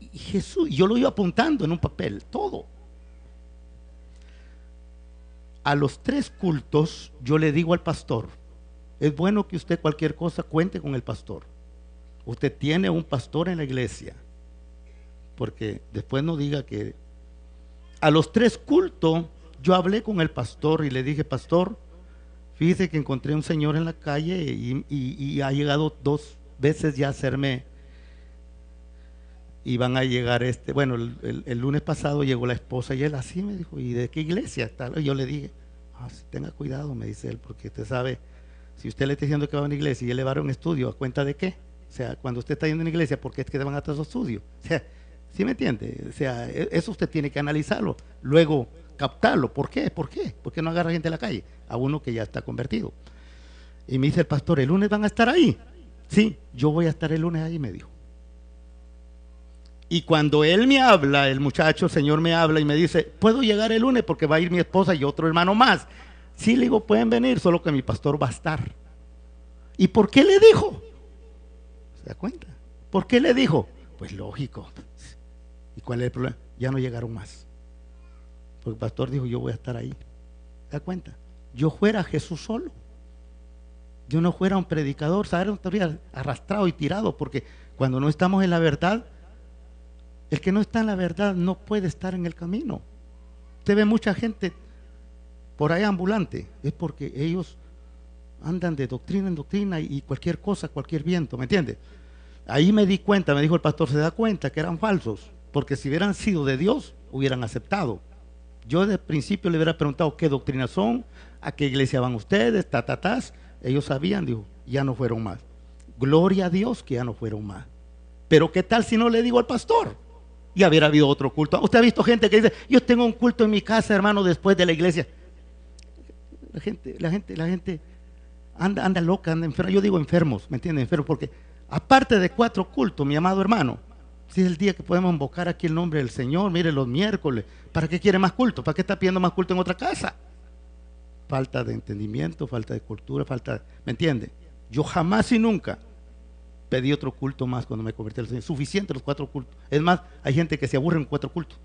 S1: Y Jesús, yo lo iba apuntando en un papel, todo. A los tres cultos yo le digo al pastor, es bueno que usted cualquier cosa cuente con el pastor Usted tiene un pastor en la iglesia. Porque después no diga que... A los tres cultos yo hablé con el pastor y le dije, pastor, fíjese que encontré un señor en la calle y, ha llegado dos veces ya a hacerme... Y van a llegar este, bueno, el, lunes pasado llegó la esposa y él así me dijo, ¿y de qué iglesia está? Y yo le dije, ah, tenga cuidado, me dice él, porque usted sabe, si usted le está diciendo que va a una iglesia y él le va a un estudio, ¿a cuenta de qué? O sea, cuando usted está yendo a una iglesia, ¿por qué es que van a hacer su estudio. O sea, ¿sí me entiende? O sea, e, eso usted tiene que analizarlo, luego captarlo. ¿Por qué? ¿Por qué? ¿Por qué no agarra gente a la calle? A uno que ya está convertido. Y me dice el pastor, ¿el lunes van a estar ahí? Sí, yo voy a estar el lunes ahí, me dijo. Y cuando él me habla, el muchacho, el señor me habla y me dice, ¿puedo llegar el lunes? Porque va a ir mi esposa y otro hermano más. Sí, le digo, pueden venir, solo que mi pastor va a estar. ¿Y por qué le dijo? da cuenta? ¿Por qué le dijo? Pues lógico. ¿Y cuál es el problema? Ya no llegaron más. Porque el pastor dijo, yo voy a estar ahí. da cuenta? Yo fuera Jesús solo. Yo no fuera un predicador, ¿sabes? Estaría arrastrado y tirado, porque cuando no estamos en la verdad, el que no está en la verdad no puede estar en el camino. Usted ve mucha gente por ahí ambulante, es porque ellos andan de doctrina en doctrina y cualquier cosa, cualquier viento, ¿me entiendes? Ahí me di cuenta, me dijo el pastor, se da cuenta que eran falsos, porque si hubieran sido de Dios, hubieran aceptado. Yo desde el principio le hubiera preguntado qué doctrina son, a qué iglesia van ustedes, tatatás. Ellos sabían, dijo, ya no fueron más. Gloria a Dios que ya no fueron más. Pero qué tal si no le digo al pastor y hubiera habido otro culto. Usted ha visto gente que dice, yo tengo un culto en mi casa, hermano, después de la iglesia. La gente, la gente, la gente anda, anda loca, anda enferma. Yo digo enfermos, ¿me entienden? Enfermos porque Aparte de cuatro cultos, mi amado hermano, si es el día que podemos invocar aquí el nombre del Señor, mire los miércoles, ¿para qué quiere más culto? ¿Para qué está pidiendo más culto en otra casa? Falta de entendimiento, falta de cultura, falta, de, ¿me entiende? Yo jamás y nunca pedí otro culto más cuando me convertí al Señor. Suficiente los cuatro cultos. Es más, hay gente que se aburre en cuatro cultos,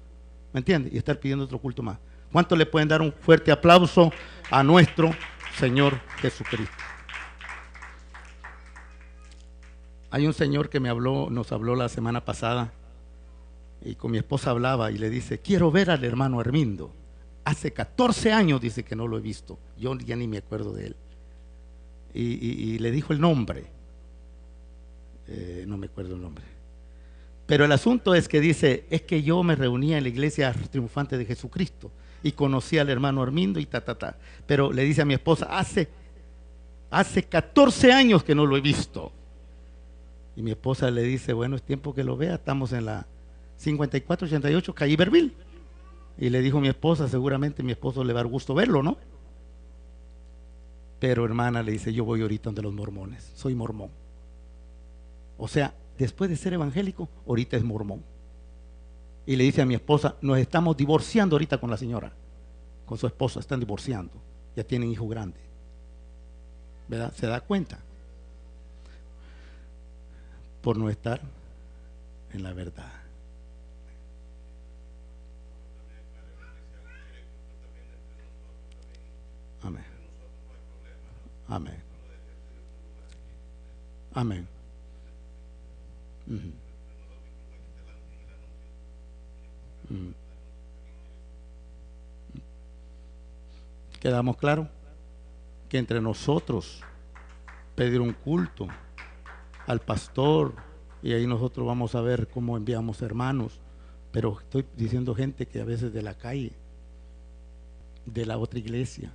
S1: ¿me entiende? Y estar pidiendo otro culto más. ¿Cuánto le pueden dar un fuerte aplauso a nuestro Señor Jesucristo? Hay un señor que me habló, nos habló la semana pasada y con mi esposa hablaba y le dice, quiero ver al hermano Hermindo. Hace 14 años dice que no lo he visto. Yo ya ni me acuerdo de él. Y, le dijo el nombre. Eh, no me acuerdo el nombre. Pero el asunto es que dice, es que yo me reunía en la iglesia triunfante de Jesucristo y conocí al hermano Armindo y ta, ta, ta. Pero le dice a mi esposa, hace, hace 14 años que no lo he visto. Y mi esposa le dice, bueno, es tiempo que lo vea, estamos en la 5488 Calle Berbil. Y le dijo mi esposa, seguramente mi esposo le va a dar gusto verlo, ¿no? Pero hermana le dice, yo voy ahorita donde los mormones, soy mormón. O sea, después de ser evangélico, ahorita es mormón. Y le dice a mi esposa, nos estamos divorciando ahorita con la señora, con su esposa están divorciando, ya tienen hijo grande. ¿Verdad? Se da cuenta por no estar en la verdad. Amén. Amén. Amén. ¿Quedamos claro? Que entre nosotros pedir un culto al pastor, y ahí nosotros vamos a ver cómo enviamos hermanos, pero estoy diciendo gente que a veces de la calle, de la otra iglesia.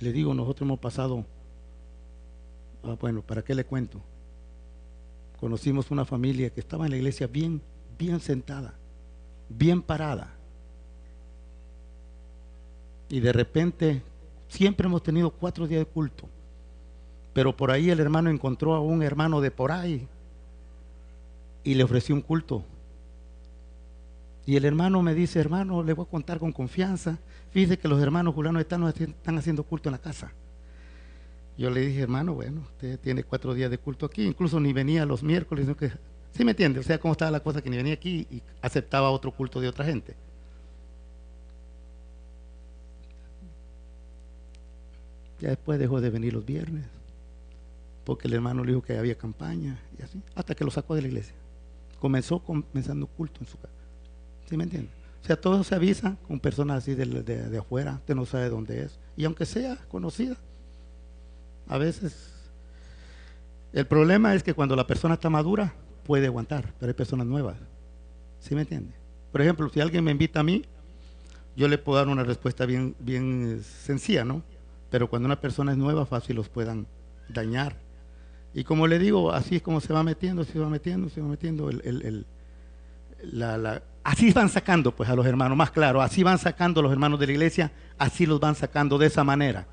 S1: Y le digo, nosotros hemos pasado, ah, bueno, ¿para qué le cuento? Conocimos una familia que estaba en la iglesia bien, bien sentada, bien parada. Y de repente, siempre hemos tenido cuatro días de culto. Pero por ahí el hermano encontró a un hermano de por ahí y le ofreció un culto. Y el hermano me dice, hermano, le voy a contar con confianza. Fíjese que los hermanos Julianos están, haciendo culto en la casa. Yo le dije, hermano, bueno, usted tiene cuatro días de culto aquí, incluso ni venía los miércoles, que, ¿sí me entiende? O sea, cómo estaba la cosa que ni venía aquí y aceptaba otro culto de otra gente. Ya después dejó de venir los viernes porque el hermano le dijo que había campaña y así, hasta que lo sacó de la iglesia. Comenzó comenzando culto en su casa. ¿Sí me entienden, O sea, todo se avisa con personas así de, afuera, que no sabe dónde es. Y aunque sea conocida, a veces el problema es que cuando la persona está madura, puede aguantar, pero hay personas nuevas. ¿Sí me entiende? Por ejemplo, si alguien me invita a mí, yo le puedo dar una respuesta bien, bien sencilla, ¿no? Pero cuando una persona es nueva, fácil los puedan dañar y como le digo, así es como se va metiendo, se va metiendo, se va metiendo el, así van sacando pues a los hermanos, más claro, así van sacando los hermanos de la iglesia, así los van sacando de esa manera.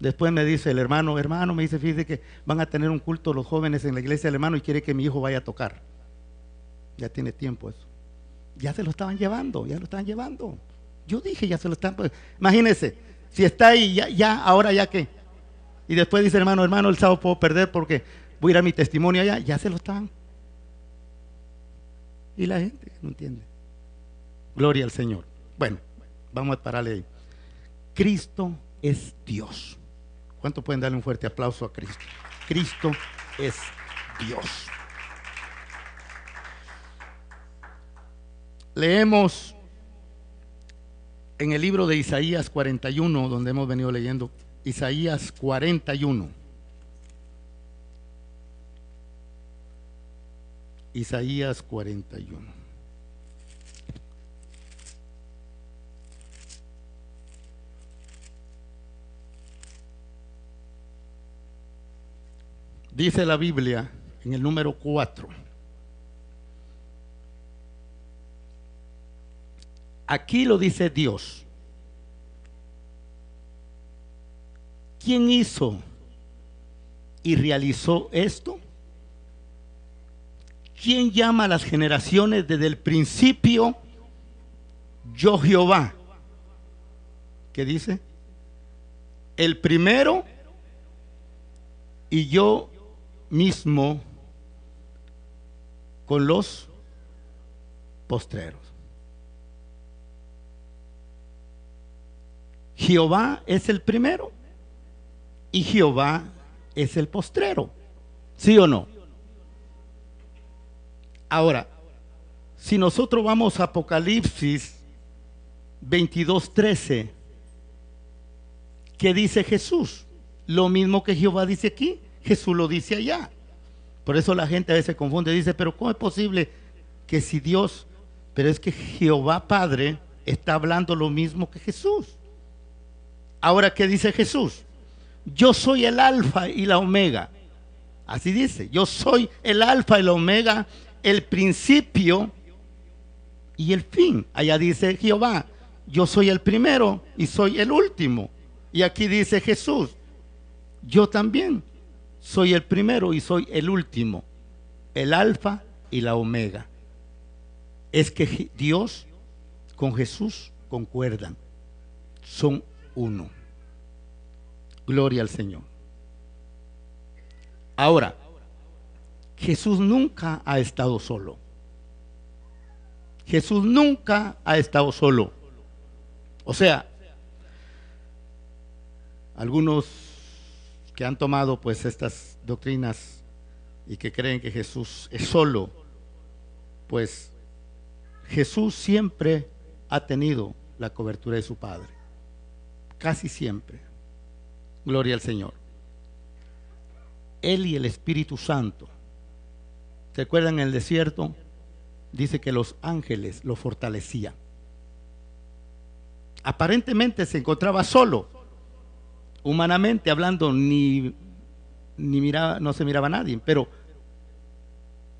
S1: Después me dice el hermano, hermano, me dice, fíjese que van a tener un culto los jóvenes en la iglesia del hermano y quiere que mi hijo vaya a tocar. Ya tiene tiempo eso. Ya se lo estaban llevando, ya lo estaban llevando. Yo dije, ya se lo están. Pues, imagínense, si está ahí, ya, ya ahora ya qué. Y después dice, hermano, hermano, el sábado puedo perder porque voy a ir a mi testimonio allá. Ya se lo están. Y la gente no entiende. Gloria al Señor. Bueno, vamos a pararle ahí. Cristo es Dios. ¿Cuánto pueden darle un fuerte aplauso a Cristo? Cristo es Dios. Leemos en el libro de Isaías 41, donde hemos venido leyendo Isaías 41. Isaías 41. Dice la Biblia en el número 4. Aquí lo dice Dios. ¿quién hizo y realizó esto? ¿Quién llama a las generaciones desde el principio? Yo Jehová. ¿Qué dice? El primero y yo mismo con los postreros. Jehová es el primero y Jehová es el postrero. ¿Sí o no? Ahora, si nosotros vamos a Apocalipsis 22:13, ¿qué dice Jesús? Lo mismo que Jehová dice aquí, Jesús lo dice allá. Por eso la gente a veces confunde, dice, pero ¿cómo es posible que si Dios, pero es que Jehová Padre está hablando lo mismo que Jesús? Ahora, ¿qué dice Jesús? yo soy el alfa y la omega. Así dice, yo soy el alfa y la omega, el principio y el fin. Allá dice Jehová, yo soy el primero y soy el último. Y aquí dice Jesús, yo también soy el primero y soy el último, el alfa y la omega. Es que Dios con Jesús concuerdan, son uno. Gloria al Señor. Ahora, Jesús nunca ha estado solo. Jesús nunca ha estado solo. O sea, algunos que han tomado pues estas doctrinas y que creen que Jesús es solo, pues Jesús siempre ha tenido la cobertura de su Padre, casi siempre. Gloria al Señor. Él y el Espíritu Santo. ¿Se acuerdan en el desierto? Dice que los ángeles lo fortalecían. Aparentemente se encontraba solo. Humanamente hablando, ni, ni miraba, no se miraba a nadie, pero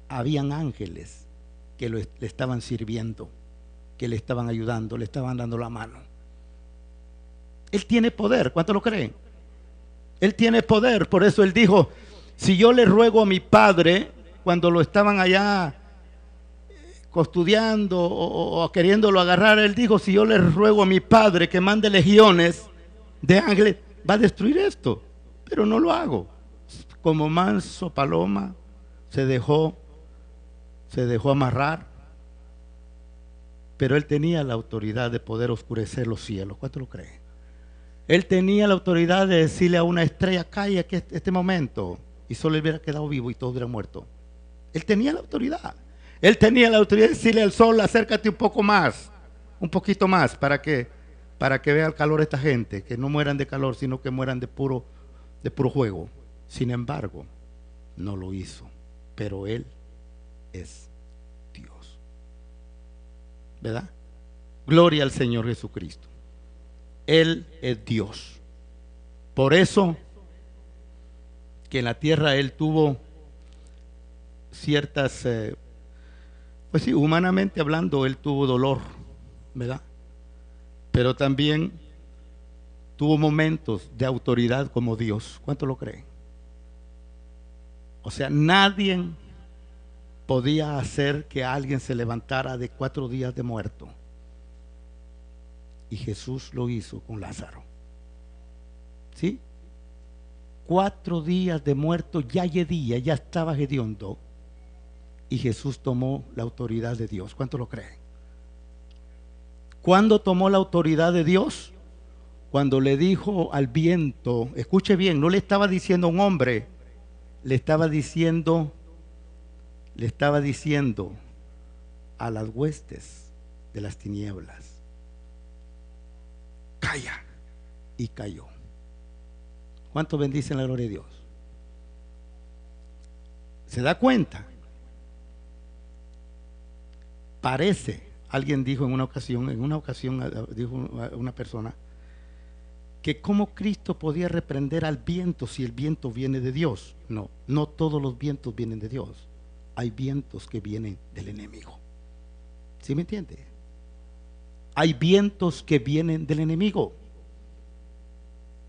S1: habían ángeles que le estaban sirviendo, que le estaban ayudando, le estaban dando la mano. Él tiene poder, ¿cuánto lo creen? Él tiene poder, por eso él dijo, si yo le ruego a mi padre, cuando lo estaban allá eh, custodiando o, queriéndolo agarrar, él dijo, si yo le ruego a mi padre que mande legiones de ángeles, va a destruir esto, pero no lo hago. Como manso paloma se dejó, se dejó amarrar, pero él tenía la autoridad de poder oscurecer los cielos. ¿Cuánto lo creen? Él tenía la autoridad de decirle a una estrella, calle aquí este momento, y solo él hubiera quedado vivo y todo hubiera muerto. Él tenía la autoridad. Él tenía la autoridad de decirle al sol, acércate un poco más, un poquito más, para que, para que vea el calor esta gente, que no mueran de calor, sino que mueran de puro, de puro juego. Sin embargo, no lo hizo, pero él es Dios. ¿Verdad? Gloria al Señor Jesucristo. Él es Dios. Por eso que en la tierra Él tuvo ciertas, eh, pues sí, humanamente hablando, Él tuvo dolor, ¿verdad? Pero también tuvo momentos de autoridad como Dios. ¿Cuánto lo creen? O sea, nadie podía hacer que alguien se levantara de cuatro días de muerto. Y Jesús lo hizo con Lázaro. ¿Sí? Cuatro días de muerto, ya día, ya estaba hediondo. Y Jesús tomó la autoridad de Dios. ¿Cuánto lo creen? ¿Cuándo tomó la autoridad de Dios? Cuando le dijo al viento, escuche bien, no le estaba diciendo a un hombre, le estaba diciendo, le estaba diciendo a las huestes de las tinieblas y cayó. ¿Cuántos bendicen la gloria de Dios? ¿Se da cuenta? Parece, alguien dijo en una ocasión, en una ocasión dijo una persona, que cómo Cristo podía reprender al viento si el viento viene de Dios. No, no todos los vientos vienen de Dios. Hay vientos que vienen del enemigo. ¿Sí me entiende? hay vientos que vienen del enemigo.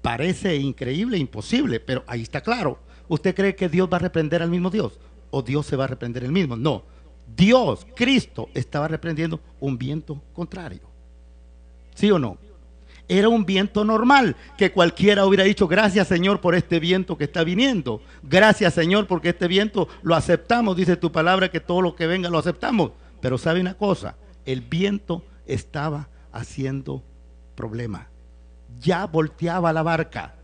S1: Parece increíble, imposible, pero ahí está claro. ¿Usted cree que Dios va a reprender al mismo Dios? ¿O Dios se va a reprender el mismo? No. Dios, Cristo, estaba reprendiendo un viento contrario. ¿Sí o no? Era un viento normal, que cualquiera hubiera dicho, gracias Señor por este viento que está viniendo. Gracias Señor porque este viento lo aceptamos. Dice tu palabra que todo lo que venga lo aceptamos. Pero sabe una cosa, el viento estaba haciendo problema. Ya volteaba la barca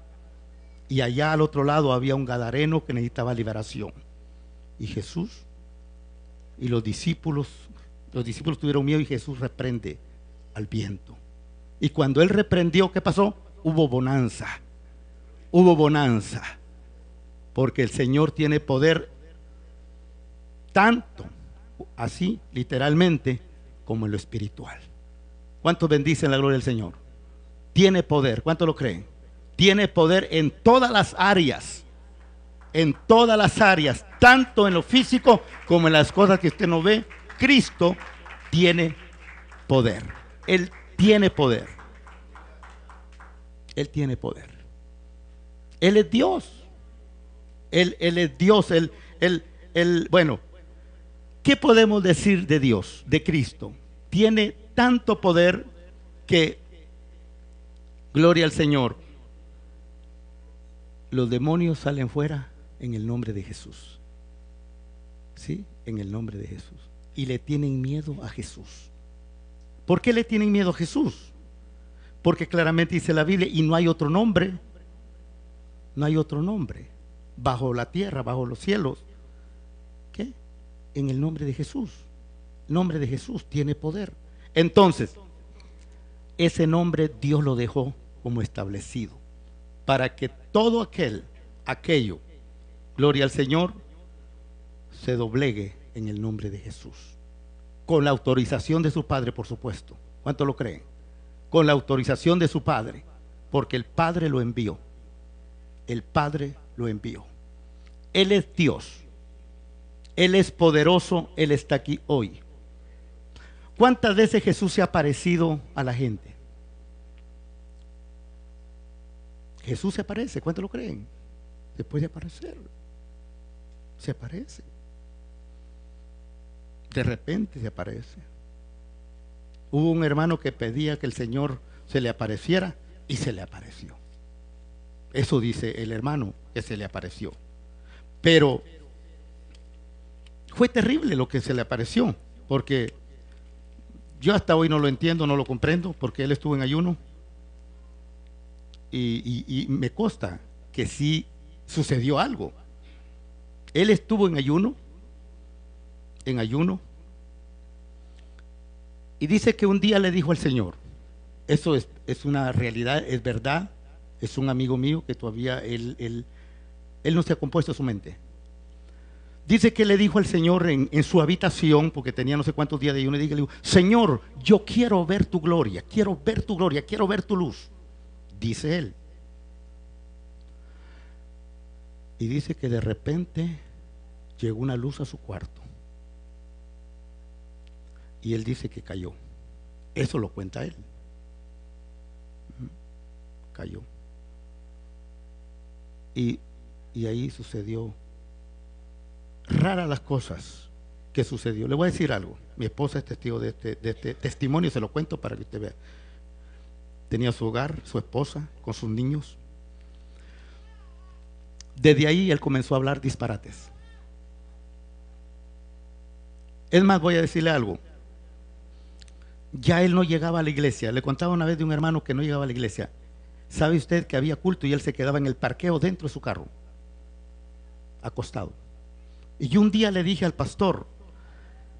S1: y allá al otro lado había un gadareno que necesitaba liberación. Y Jesús y los discípulos, los discípulos tuvieron miedo y Jesús reprende al viento. Y cuando él reprendió, ¿qué pasó? Hubo bonanza. Hubo bonanza. Porque el Señor tiene poder tanto así literalmente como en lo espiritual. ¿Cuántos bendicen la gloria del Señor? Tiene poder. ¿Cuántos lo creen? Tiene poder en todas las áreas. En todas las áreas. Tanto en lo físico como en las cosas que usted no ve. Cristo tiene poder. Él tiene poder. Él tiene poder. Él es Dios. Él, él es Dios. Él, el, bueno, ¿qué podemos decir de Dios, de Cristo? Tiene tanto poder que, gloria al Señor, los demonios salen fuera en el nombre de Jesús. ¿Sí? En el nombre de Jesús. Y le tienen miedo a Jesús. ¿Por qué le tienen miedo a Jesús? Porque claramente dice la Biblia, y no hay otro nombre, no hay otro nombre, bajo la tierra, bajo los cielos, ¿qué? En el nombre de Jesús. El nombre de Jesús tiene poder. Entonces, ese nombre Dios lo dejó como establecido para que todo aquel, aquello, gloria al Señor, se doblegue en el nombre de Jesús. Con la autorización de su Padre, por supuesto. ¿Cuánto lo creen? Con la autorización de su Padre, porque el Padre lo envió. El Padre lo envió. Él es Dios. Él es poderoso, Él está aquí hoy. ¿Cuántas veces Jesús se ha aparecido a la gente? Jesús se aparece, ¿cuántos lo creen? Después de aparecer. Se aparece. De repente se aparece. Hubo un hermano que pedía que el Señor se le apareciera y se le apareció. Eso dice el hermano que se le apareció. Pero fue terrible lo que se le apareció, porque yo hasta hoy no lo entiendo, no lo comprendo, porque él estuvo en ayuno. Y, me consta que sí sucedió algo. Él estuvo en ayuno, en ayuno, y dice que un día le dijo al Señor, eso es, una realidad, es verdad, es un amigo mío que todavía él no se ha compuesto su mente. Dice que le dijo al Señor en, su habitación, porque tenía no sé cuántos días de ayuno, y le dijo, Señor, yo quiero ver tu gloria, quiero ver tu gloria, quiero ver tu luz, dice él. Y dice que de repente llegó una luz a su cuarto. Y él dice que cayó. Eso lo cuenta él. Cayó. Y, y ahí sucedió raras las cosas que sucedió. Le voy a decir algo. Mi esposa es testigo este, de este, testimonio, se lo cuento para que usted vea. Tenía su hogar, su esposa, con sus niños. Desde ahí él comenzó a hablar disparates. Es más, voy a decirle algo. Ya él no llegaba a la iglesia. Le contaba una vez de un hermano que no llegaba a la iglesia. ¿Sabe usted que había culto y él se quedaba en el parqueo dentro de su carro? Acostado. Y un día le dije al pastor,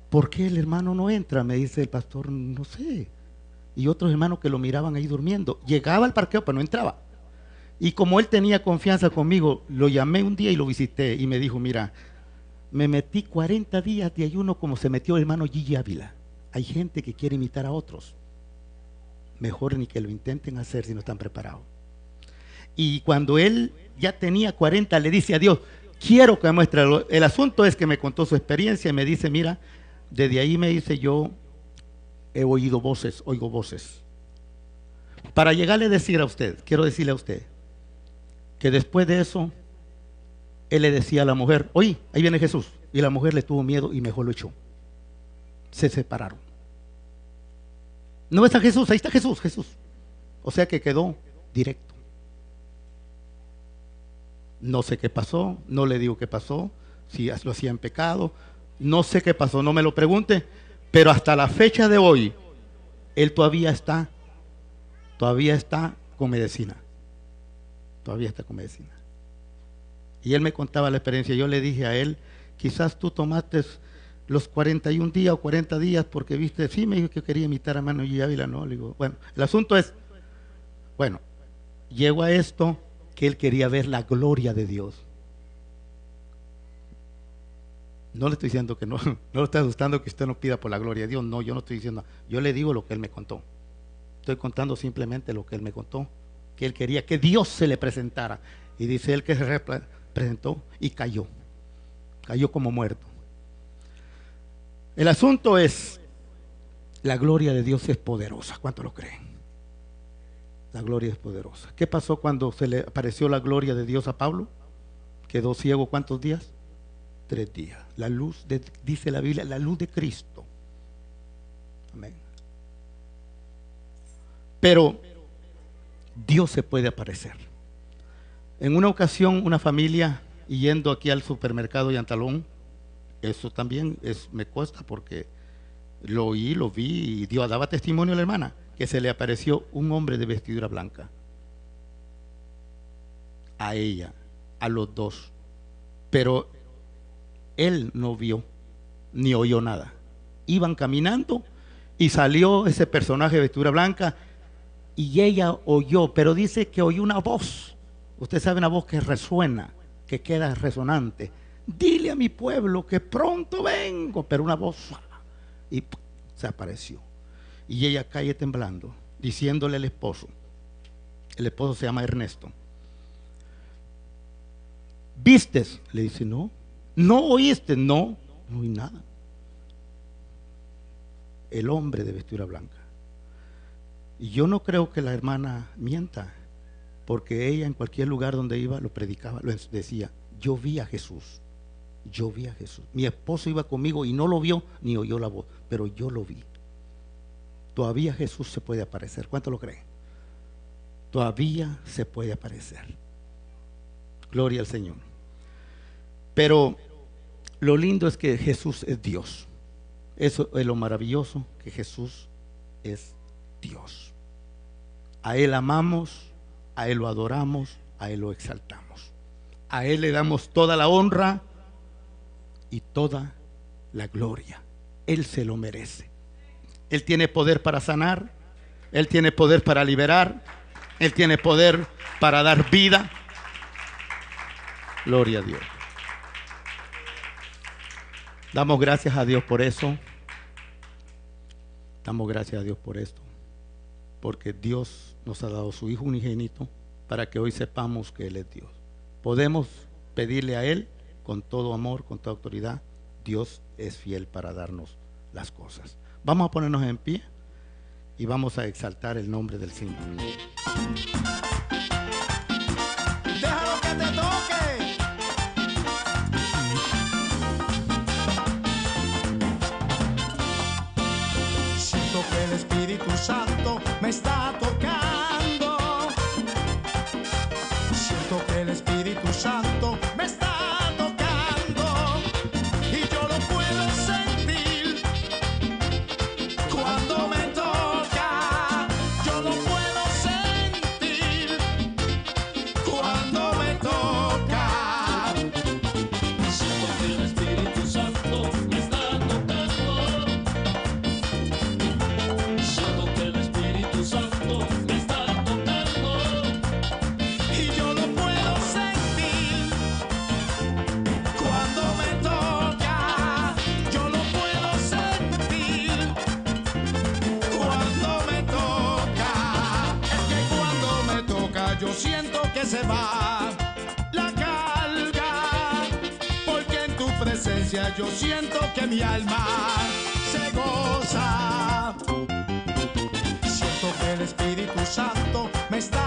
S1: ¿por qué el hermano no entra? Me dice el pastor, no sé. Y otros hermanos que lo miraban ahí durmiendo. Llegaba al parqueo, pero no entraba. Y como él tenía confianza conmigo, lo llamé un día y lo visité y me dijo, mira, me metí 40 días de ayuno como se metió el hermano Gigi Ávila. Hay gente que quiere imitar a otros. Mejor ni que lo intenten hacer si no están preparados. Y cuando él ya tenía 40, le dice a Dios, quiero que muestre. El asunto es que me contó su experiencia y me dice, mira, desde ahí me dice yo he oído voces, oigo voces. Para llegarle a decir a usted, quiero decirle a usted, que después de eso, él le decía a la mujer, oye, ahí viene Jesús. Y la mujer le tuvo miedo y mejor lo echó. Se separaron. No está Jesús, ahí está Jesús, Jesús. O sea que quedó directo. No sé qué pasó, no le digo qué pasó, si lo hacía en pecado, no sé qué pasó, no me lo pregunte, pero hasta la fecha de hoy, él todavía está, todavía está con medicina, todavía está con medicina. Y él me contaba la experiencia, yo le dije a él, quizás tú tomaste los 41 días o 40 días porque viste, sí me dijo que quería imitar a Manuel Ávila, no, le digo, bueno, el asunto es, bueno, llego a esto, que él quería ver la gloria de Dios. No le estoy diciendo que no, no le está asustando que usted no pida por la gloria de Dios. No, yo no estoy diciendo. Yo le digo lo que él me contó. Estoy contando simplemente lo que él me contó. Que él quería que Dios se le presentara. Y dice él que se presentó y cayó. Cayó como muerto. El asunto es, la gloria de Dios es poderosa. ¿Cuánto lo creen? La gloria es poderosa. ¿Qué pasó cuando se le apareció la gloria de Dios a Pablo? Quedó ciego cuántos días? Tres días. La luz, de, dice la Biblia, la luz de Cristo. Amén. Pero Dios se puede aparecer. En una ocasión, una familia yendo aquí al supermercado y antalón eso también es, me cuesta porque lo oí, lo vi, y Dios daba testimonio a la hermana que se le apareció un hombre de vestidura blanca. A ella, a los dos. Pero él no vio ni oyó nada. Iban caminando y salió ese personaje de vestidura blanca y ella oyó, pero dice que oyó una voz. Usted sabe una voz que resuena, que queda resonante. Dile a mi pueblo que pronto vengo, pero una voz y se apareció. Y ella cae temblando, diciéndole al esposo, el esposo se llama Ernesto, ¿vistes? Le dice, no, no oíste, no, no oí nada. El hombre de vestidura blanca. Y yo no creo que la hermana mienta, porque ella en cualquier lugar donde iba lo predicaba, lo decía, yo vi a Jesús yo vi a Jesús. Mi esposo iba conmigo y no lo vio ni oyó la voz, pero yo lo vi. Todavía Jesús se puede aparecer. ¿Cuánto lo creen? Todavía se puede aparecer. Gloria al Señor. Pero lo lindo es que Jesús es Dios. Eso es lo maravilloso, que Jesús es Dios. A Él amamos, a Él lo adoramos, a Él lo exaltamos. A Él le damos toda la honra, y toda la gloria. Él se lo merece. Él tiene poder para sanar, Él tiene poder para liberar, Él tiene poder para dar vida. Gloria a Dios. Damos gracias a Dios por eso. Damos gracias a Dios por esto. Porque Dios nos ha dado su Hijo unigénito para que hoy sepamos que Él es Dios. Podemos pedirle a Él con todo amor, con toda autoridad, Dios es fiel para darnos las cosas. Vamos a ponernos en pie y vamos a exaltar el nombre del Señor. yo siento que mi alma se goza. Siento que el Espíritu Santo me está